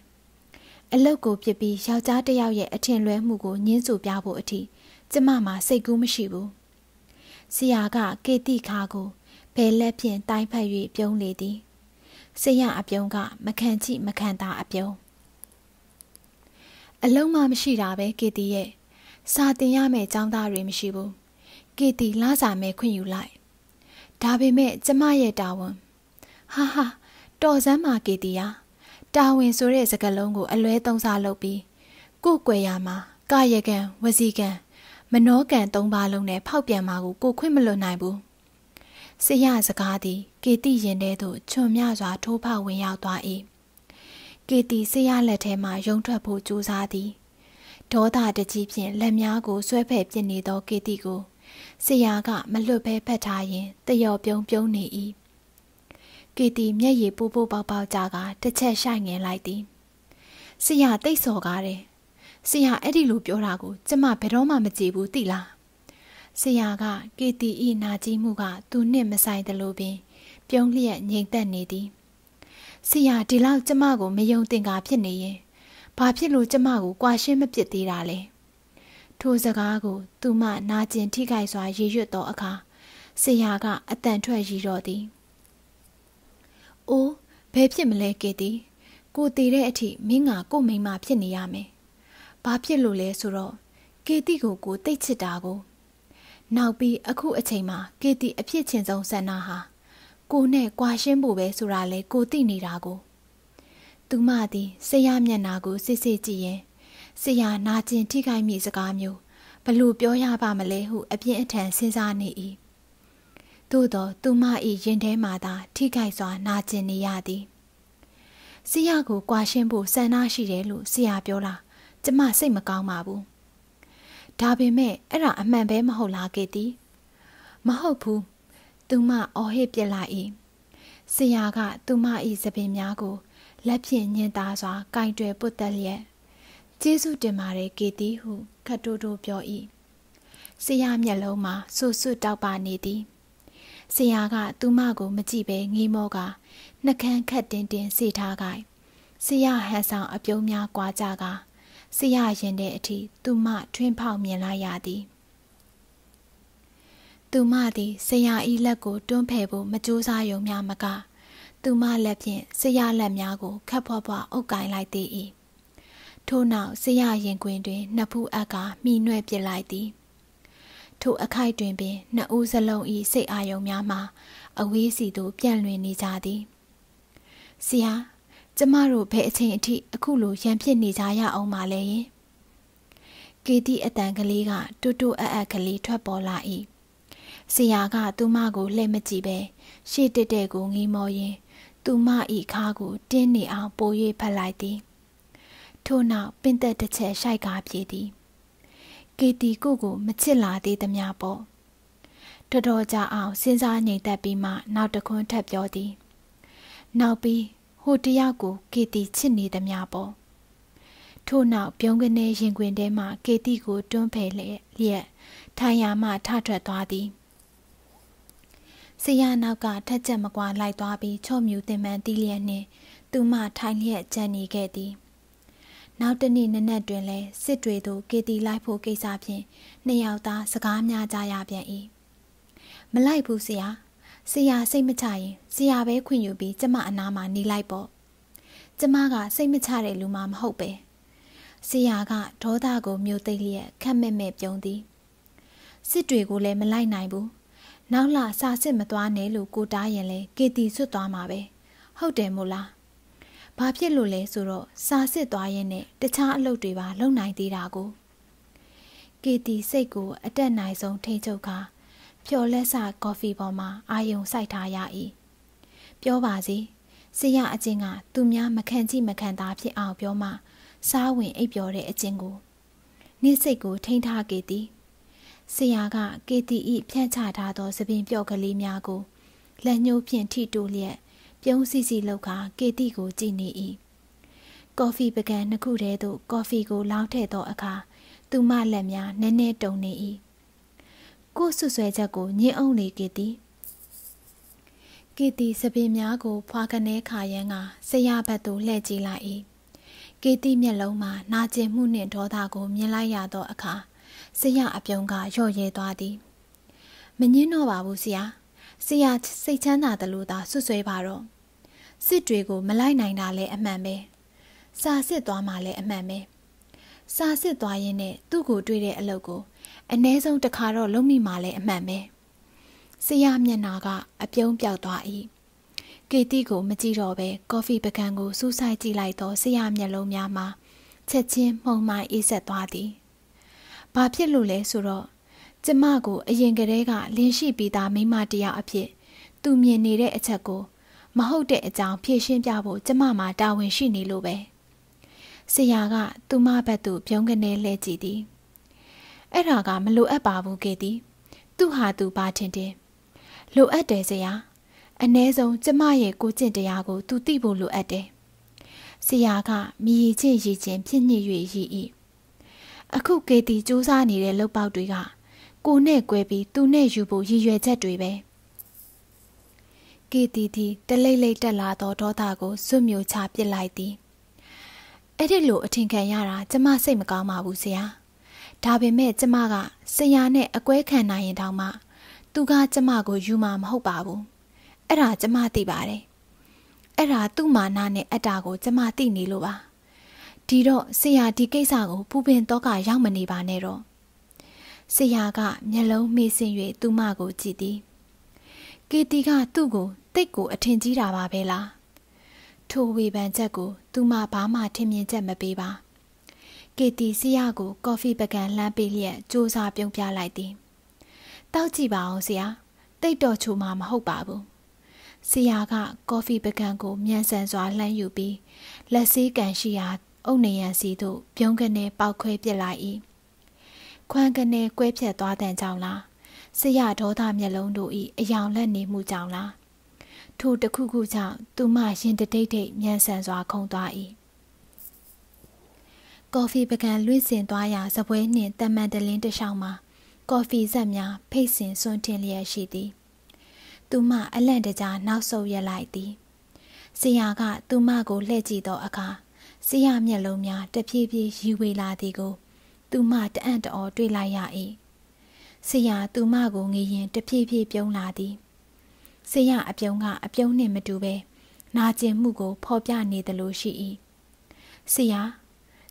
Speaker 1: အလုတ်ကိုပြစ်ပြီးယောက်ျားတစ်ယောက်ရဲ့အထင်လွဲမှုကိုညှင်းဆူပြဖို့အထိကျမမှာစိတ်ကူးမရှိဘူးဆရာကကေတိခါကိုဘယ်လက်ဖြင့်တိုင်းဖက်၍ပြုံးလေသည်ဆရာအပြုံးကမခံချိမခံတာအပြုံးအလုံးမမရှိတာပဲကေတီရဲ့စာတင်ရမယ့်ចောင်းသားတွေမရှိဘူးကေတီလာစာမဲ့ခွင့်ယူလိုက်ဒါပေမဲ့ကျမရဲ့တာဝန်ဟာဟာတော်စမ်းမာကေတီယာတာဝန်ဆိုတဲ့စကားလုံးကိုအလွဲသုံးစားလုပ်ပြီးကိုကွယ်ရာမှာကာယကံဝစီကံ မနောကံသုံးပါးလုံးနဲ့ဖောက်ပြန်မှာကိုကိုခွင့်မလွတ်နိုင်ဘူးဆရာစကားသည် ကေတီရင်ထဲသို့ချွန်မြစွာထိုးဖောက်ဝင်ရောက်သွား၏ကေတီဆရာလက်ထဲမှယုံထွက်ဖို့ကြိုးစားသည်ဒေါသတကြီးဖြင့်လက်များကိုဆွဲဖက်ပြစ်နေသောကေတီကိုဆရာကမလွတ်ဘဲဖက်ထားရင်တယောပြုံးပြုံးနေ၏ကေတီမျက်ရည်ပိုးပိုးပေါက်ပေါက်ကြကတစ်ချက်ရှိုက်ငင်လိုက်သည်ဆရာတိတ်စော်ကားတယ်ဆရာအဲ့ဒီလိုပြောတာကိုကျမဘယ်တော့မှမကြည့်ဘူးသိလားဆရာက KTE နာကြီးမှုက သူနှစ်မဆိုင်တယ်လို့ပင်ပြုံးလျက်ငြိမ်သက်နေသည်ဆရာဒီလောက်ကျမကိုမယုံသင်ကာဖြစ်နေရင်ဘာဖြစ်လို့ကျမကိုကြွားရှင်းမပစ်သေးတာလဲထိုစကားကို သူမနာကျင်ထိခိုက်စွာရေရွတ်သောအခါဆရာကအတန်ထွက်ရီတော့သည်ဘယ်ဖြစ်မလဲကေတီကိုတည်တဲ့အထိမင်းကကိုမိမဖြစ်နေရမယ်။ဘာဖြစ်လို့လဲဆိုတော့ကေတီကိုကိုတိတ်ချစ်တာကို နောက်ပြီးအခုအချိန်မှာကေတီအဖြစ်ချင်းဆုံးဆန္နာဟာကိုနဲ့ကွာရှင်းဖို့ပဲဆိုတာလေကိုသိနေတာကို သူမသည်ဆရာမျက်နာကိုစစ်စစ်ကြည့်ရင်ဆရာနာကျင်ထိခိုက်မိစကားမျိုးဘလို့ပြောရပါမလဲဟု အပြင်းအထန်စဉ်းစားနေ၏သို့သောသူမ၏ရင်ထဲမှသာ ထိခိုက်စွာနာကျင်နေရသည်ဆရာကိုကြွားရှင်းဖို့ဆန္ဒရှိတယ်လို့ဆရာပြောလာ ကျမစိတ်မကောင်းပါဘူးဒါပေမဲ့အဲ့ဒါအမှန်ပဲမဟုတ်လားကေတီမဟုတ်ဘူးသူမအော်ဟစ်ပြစ်လိုက်၏ဆရာက သူမ၏သပင်များကို လက်ဖြင့်ညင်သားစွာကင်တွယ်ပုတ်တက်လျက်ကျေးဇူးတင်ပါတယ်ကေတီဟုခတ်တိုးတိုးပြော၏ဆရာမျက်လုံးမှာဆူဆူတောက်ပါနေသည်ဆရာကသူမကို မကြည့်ပဲငေးမောကနှကန်းခတ်တင်တင်စေထားကိုင်ဆရာဟန်ဆောင်အပြုံးများကွာကြကဆရာရင်တဲ့အထိသူမထွင်းဖောက်မြင်လိုက်ရသည် သူမသည်ဆရာဤလက်ကိုတွန်းဖယ်ဖို့မကြိုးစားရုံများမက သူမလက်ဖြင့်ဆရာလက်များကိုခက်ဖွားဖွားအုပ်ကိုင်လိုက်သေး၏ထို့နောက်ဆရာရင်ခွင်တွင်နှစ်ဖူးအပ်ကမိနှွဲ့ပစ်လိုက်သည်ထိုအခိုက်တွင်ပင်နှစ်ဦးစလုံး၏စိတ်အာရုံများမှာအဝေးစီသို့ပြန်လွင်နေကြသည်ဆရာကျမတို့ဘယ်အချိန်အထိ အခုလိုရံဖြစ်နေကြရအောင်ပါလဲယင်ကေတီအတန်ကလေးကတူတူအပ်အပ်ကလေးထွက်ပေါ်လာ၏ဆရာကသူမကိုလှည့်မကြည့်ပဲရှေ့တက်တဲ့ကိုငီးမောရင်းသူမ၏ခါကို တင်းနေအောင်ပို၍ဖက်လိုက်သည် ထို့နောက်ပင်သက်တစ်ချက်ရှိုက်ကားပြေးသည်ကေတီကိုကိုမချစ်လာသေးသမျှပေါ့တော်တော်ကြအောင်စဉ်းစားငြိမ်သက်ပြီးမှနောက်တခွန်းထပ်ပြောသည် နောက်ပြီးဟိုတယောက်ကိုကေတီချစ်နေသမျှပေါ့ထို့နောက်ပြုံးကနေရင်ခွင်ထဲမှကေတီကိုတွန်းဖယ်လျက်ထိုင်ရာမှထထွက်သွားသည်ဆရာနောက်ကထက်ချက်မကွာလိုက်သွားပြီးချော့မြူတင်မှန်တီးလျက်နှင့်သူမထိုင်လျက်ကြံနေခဲ့သည်။နောက်တနေ့နနက်တွင်လဲစစ်တွေသို့ကေတီလိုက်ဖို့ကိစ္စဖြင့်နှစ်ယောက်သားစကားများကြရပြန်၏မလိုက်ဘူးဆရာဆရာစိတ်မချရင်ဆရာပဲခွင့်ယူပြီးကျမအနာမှာနေလိုက်ပေါ့ကျမကစိတ်မချတဲ့လူမှမဟုတ်ပဲဆရာကဒေါသကိုမြို့သိမ့်လျက်ခက်မဲ့မဲ့ပြုံးသည်စစ်တွေကိုလည်းမလိုက်နိုင်ဘူးနောက်လာစာစစ်မသွားနဲ့လို့ကိုတားရင်လဲကေတီဆွတ်သွားမှာပဲဟုတ်တယ်မို့လားဘာဖြစ်လို့လဲဆိုတော့စာစစ်သွားရင်းနဲ့တခြားအလုပ်တွေပါလုပ်နိုင်သေးတာကိုကေတီစိတ်ကိုအတက်နိုင်ဆုံးထိချုပ်ကာဖြော်လက်စာကော်ဖီပေါ်မှာအာယုံစိုက်ထားရ၏ပြောပါစီဆရာအချင်းကသူများမခံကြည့်မခံသာဖြစ်အောင်ပြောမှစားဝင်အိပ်ပျော်တဲ့အချင်းကို နေစိတ်ကိုထိန်းထားကေတီဆရာက ကေတီဤဖြန့်ချထားသောသပင်ပြော့ကလေးများကိုလက်ညှိုးဖြင့်ထိတိုးလျက်ပြုံးစီစီလောက်ခါကေတိကိုကြည်နေ၏ကော်ဖီပကံနှစ်ခုတည်းသို့ကော်ဖီကိုလောင်းထည့်သောအခါသူမလက်များနည်းနည်းတုန်နေ၏ကိုဆွဆွဲချက်ကိုညှင်းအောင်လေကေတိကေတီစပင်များကိုဖွာကနေခါရန်ကဆရာဘက်သို့လှည့်ကြည့်လိုက်၏ကေတီမျက်လုံးမှာနာကျင်မှုနှင့်ဒေါသကိုမြင်လိုက်ရသောအခါဆရာအပြုံးကလျော့ရဲသွားသည်မငင်းတော့ပါဘူးဆရာဆရာစိတ်ချမ်းသာတယ်လို့သာဆွဆွဲပါတော့စစ်တွေကိုမလိုက်နိုင်တာလည်းအမှန်ပဲစာစစ်သွားမှလည်းအမှန်ပဲစာစစ်သွားရင်နဲ့သူ့ကိုတွေ့တဲ့အလုပ်ကိုအ ਨੇ ဆုံးတစ်ခါတော့လုပ်မိမှလည်းအမှန်ပဲဆရာမျက်နာက အပြုံးပြောက်သွား၏ကေတီကို မကြည့်တော့ပဲကော်ဖီပကံကိုစူးစိုက်ကြည့်လိုက်တော့ဆရာမျက်လုံးများမှာချက်ချင်းမှုံမှန်အေးဆက်သွားသည်ဘာဖြစ်လို့လဲဆိုတော့ကျမကို အရင်ကတည်းကလင်းရှိပြီးသားမိမတယောက်အဖြစ် သူမြင်နေတဲ့အချက်ကိုမဟုတ်တဲ့အကြောင်းဖြေရှင်းပြဖို့ကျမမှာတာဝန်ရှိနေလို့ပဲဆရာကသူမဘက်သို့ပြုံးကနေလှည့်ကြည့်သည်အဲ့ဒါကမလိုအပ်ပါဘူးကေသည်သူ့ဟာသူပါထင်တယ်လိုအပ်တယ်ဆရာအ ਨੇ ဆုံးကျမရဲ့ကိုကျင့်တရားကိုသူသိဖို့လိုအပ်တယ်ဆရာကမြည်ချင်းရည်ချင်းပြည့်ညစ်၍ရည်ဤအခုကေတီစူးစမ်းနေတဲ့လုပ်ပေါက်တွေကကိုနဲ့꿰ပြီးသူနဲ့ယူဖို့ရည်ရွယ်ချက်တွေပဲ။ကေတီတီတလိမ့်လိမ့်တက်လာသောဒေါသကို စွတ်မြူချပစ်လိုက်သည်အဲ့ဒီလိုအထင်ခံရတာကျမစိတ်မကောင်းပါဘူးဆရာဒါပေမဲ့ကျမကဆရာနဲ့အကွဲခံနိုင်ရင်တောင်မှသူကကျမကို ယူမှာမဟုတ်ပါဘူးအဲ့ဒါကျမသိပါတယ်အဲ့ဒါသူ့မာနနဲ့အတ္တကို ကျမသိနေလို့ပါဒီတော့ဆရာဒီကိစ္စကိုပူပင်တော့ကရောက်မနေပါနဲ့တော့ဆရာကမျက်လုံးမေ့ဆင်၍သူမကိုကြည့်သည်ကေတီကသူ့ကိုတိတ်ကိုအထင်ကြီးတာပါပဲလားထိုဝေဖန်ချက်ကို သူမဘာမှထင်မြင်ချက်မပေးပါကေတီဆရာကိုကော်ဖီပကံလှမ်းပေးလျက်စူးစားပြုံးပြလိုက်သည်တောက်ကြည့်ပါအောင်ဆရာတိတ်တော်ချိုမှာမဟုတ်ပါဘူးဆရာကကော်ဖီပကံကိုမြန်ဆန်စွာလှမ်းယူပြီးလက်ဆေးကန်ရှိရာအုတ်နေရန်စီသို့ပြုံးကနေပေါက်ခွဲပစ်လိုက်၏ခွမ်းကနေကွဲဖြတ်သွားတဲ့ကြောင့်လားဆရာဒေါသမျက်လုံးတို့၏အယောင်လက်နေမှုကြောင့်လားထိုတစ်ခုခုကြောင့်သူမရင်တတိတ်တိတ်မြန်ဆန်စွာခုန်သွား၏ကော်ဖီပကံလွင့်စင်သွားရာစပွဲနှင့်တမန်တလင်းတစ်လျှောက်မှာကော်ဖီစက်များဖိတ်စင်စွန့်တင်လျက်ရှိသည်သူမအလန့်တကြားနောက်ဆုတ်ရက်လိုက်သည်ဆရာက သူမကိုလှည့်ကြည့်သောအခါဆရာမျက်လုံးများတဖြည်းဖြည်းရီဝေလာသည်ကို သူမတအံ့တအော်တွေ့လိုက်ရ၏ဆရာသူမကိုငေးရင်တဖြည်းဖြည်းပြုံးလာသည်ဆရာအပြုံးကအပြုံးနှင့်မတူပဲနာကျင်မှုကိုဖော်ပြနေသလိုရှိ၏ဆရာ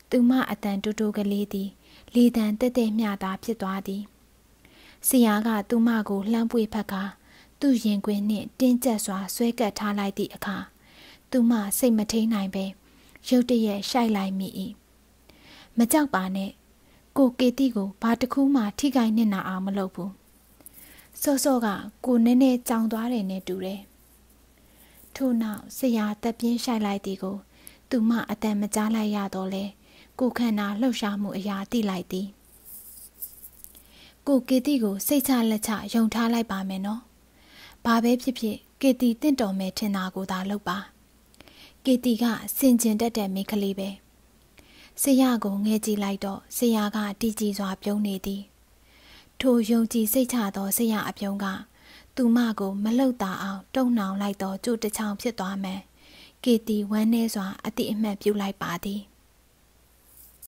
Speaker 1: သူမအတန်တူတူကလေးသည်လေတံတက်တက်မျှသာဖြစ်သွားသည်ဆရာကသူမကိုလှမ်းပွေဖက်က သူ့ရင်ခွင်နှင့်တင်းကျပ်စွာဆွဲကပ်ထားလိုက်သည့်အခါ သူမစိတ်မထိန်နိုင်ပဲ ရုတ်တရက်ရှိုက်လိုက်မိ၏မကြောက်ပါနဲ့ကိုကေတိကိုဘာတစ်ခုမှထိခိုက်နစ်နာအောင်မလုပ်ဘူးစောစောကကိုနည်းနည်းကြောင်သွားတယ်နဲ့တူတယ်ထို့နောက်ဆရာတက်ပြင်းဆိုင်လိုက်သည်ကို သူမအတန်မကြားလိုက်ရတော့လဲကိုခန္ဓာလှုပ်ရှားမှုအရာသိလိုက်သည်ကိုကေတိကိုစိတ်ချလက်ချယုံထားလိုက်ပါမယ်နော်ဘာပဲဖြစ်ဖြစ်ကေတီတင့်တော်မယ်ထင်တာကိုသာလုပ်ပါကေတီကစင်ကျင်တတ်တဲ့မိန်းကလေးပဲ။ဆရာကိုငဲကြည့်လိုက်တော့ဆရာကတည်ကြည်စွာပြုံးနေသည်ထိုယုံကြည်စိတ်ချသောဆရာအပြုံးကသူမကိုမလှုပ်တာအောင်တုံနှောင်လိုက်သောကြိုးတစ်ချောင်းဖြစ်သွားမယ်ကေတီဝမ်းနေစွာအတိအမှတ်ပြုလိုက်ပါသည်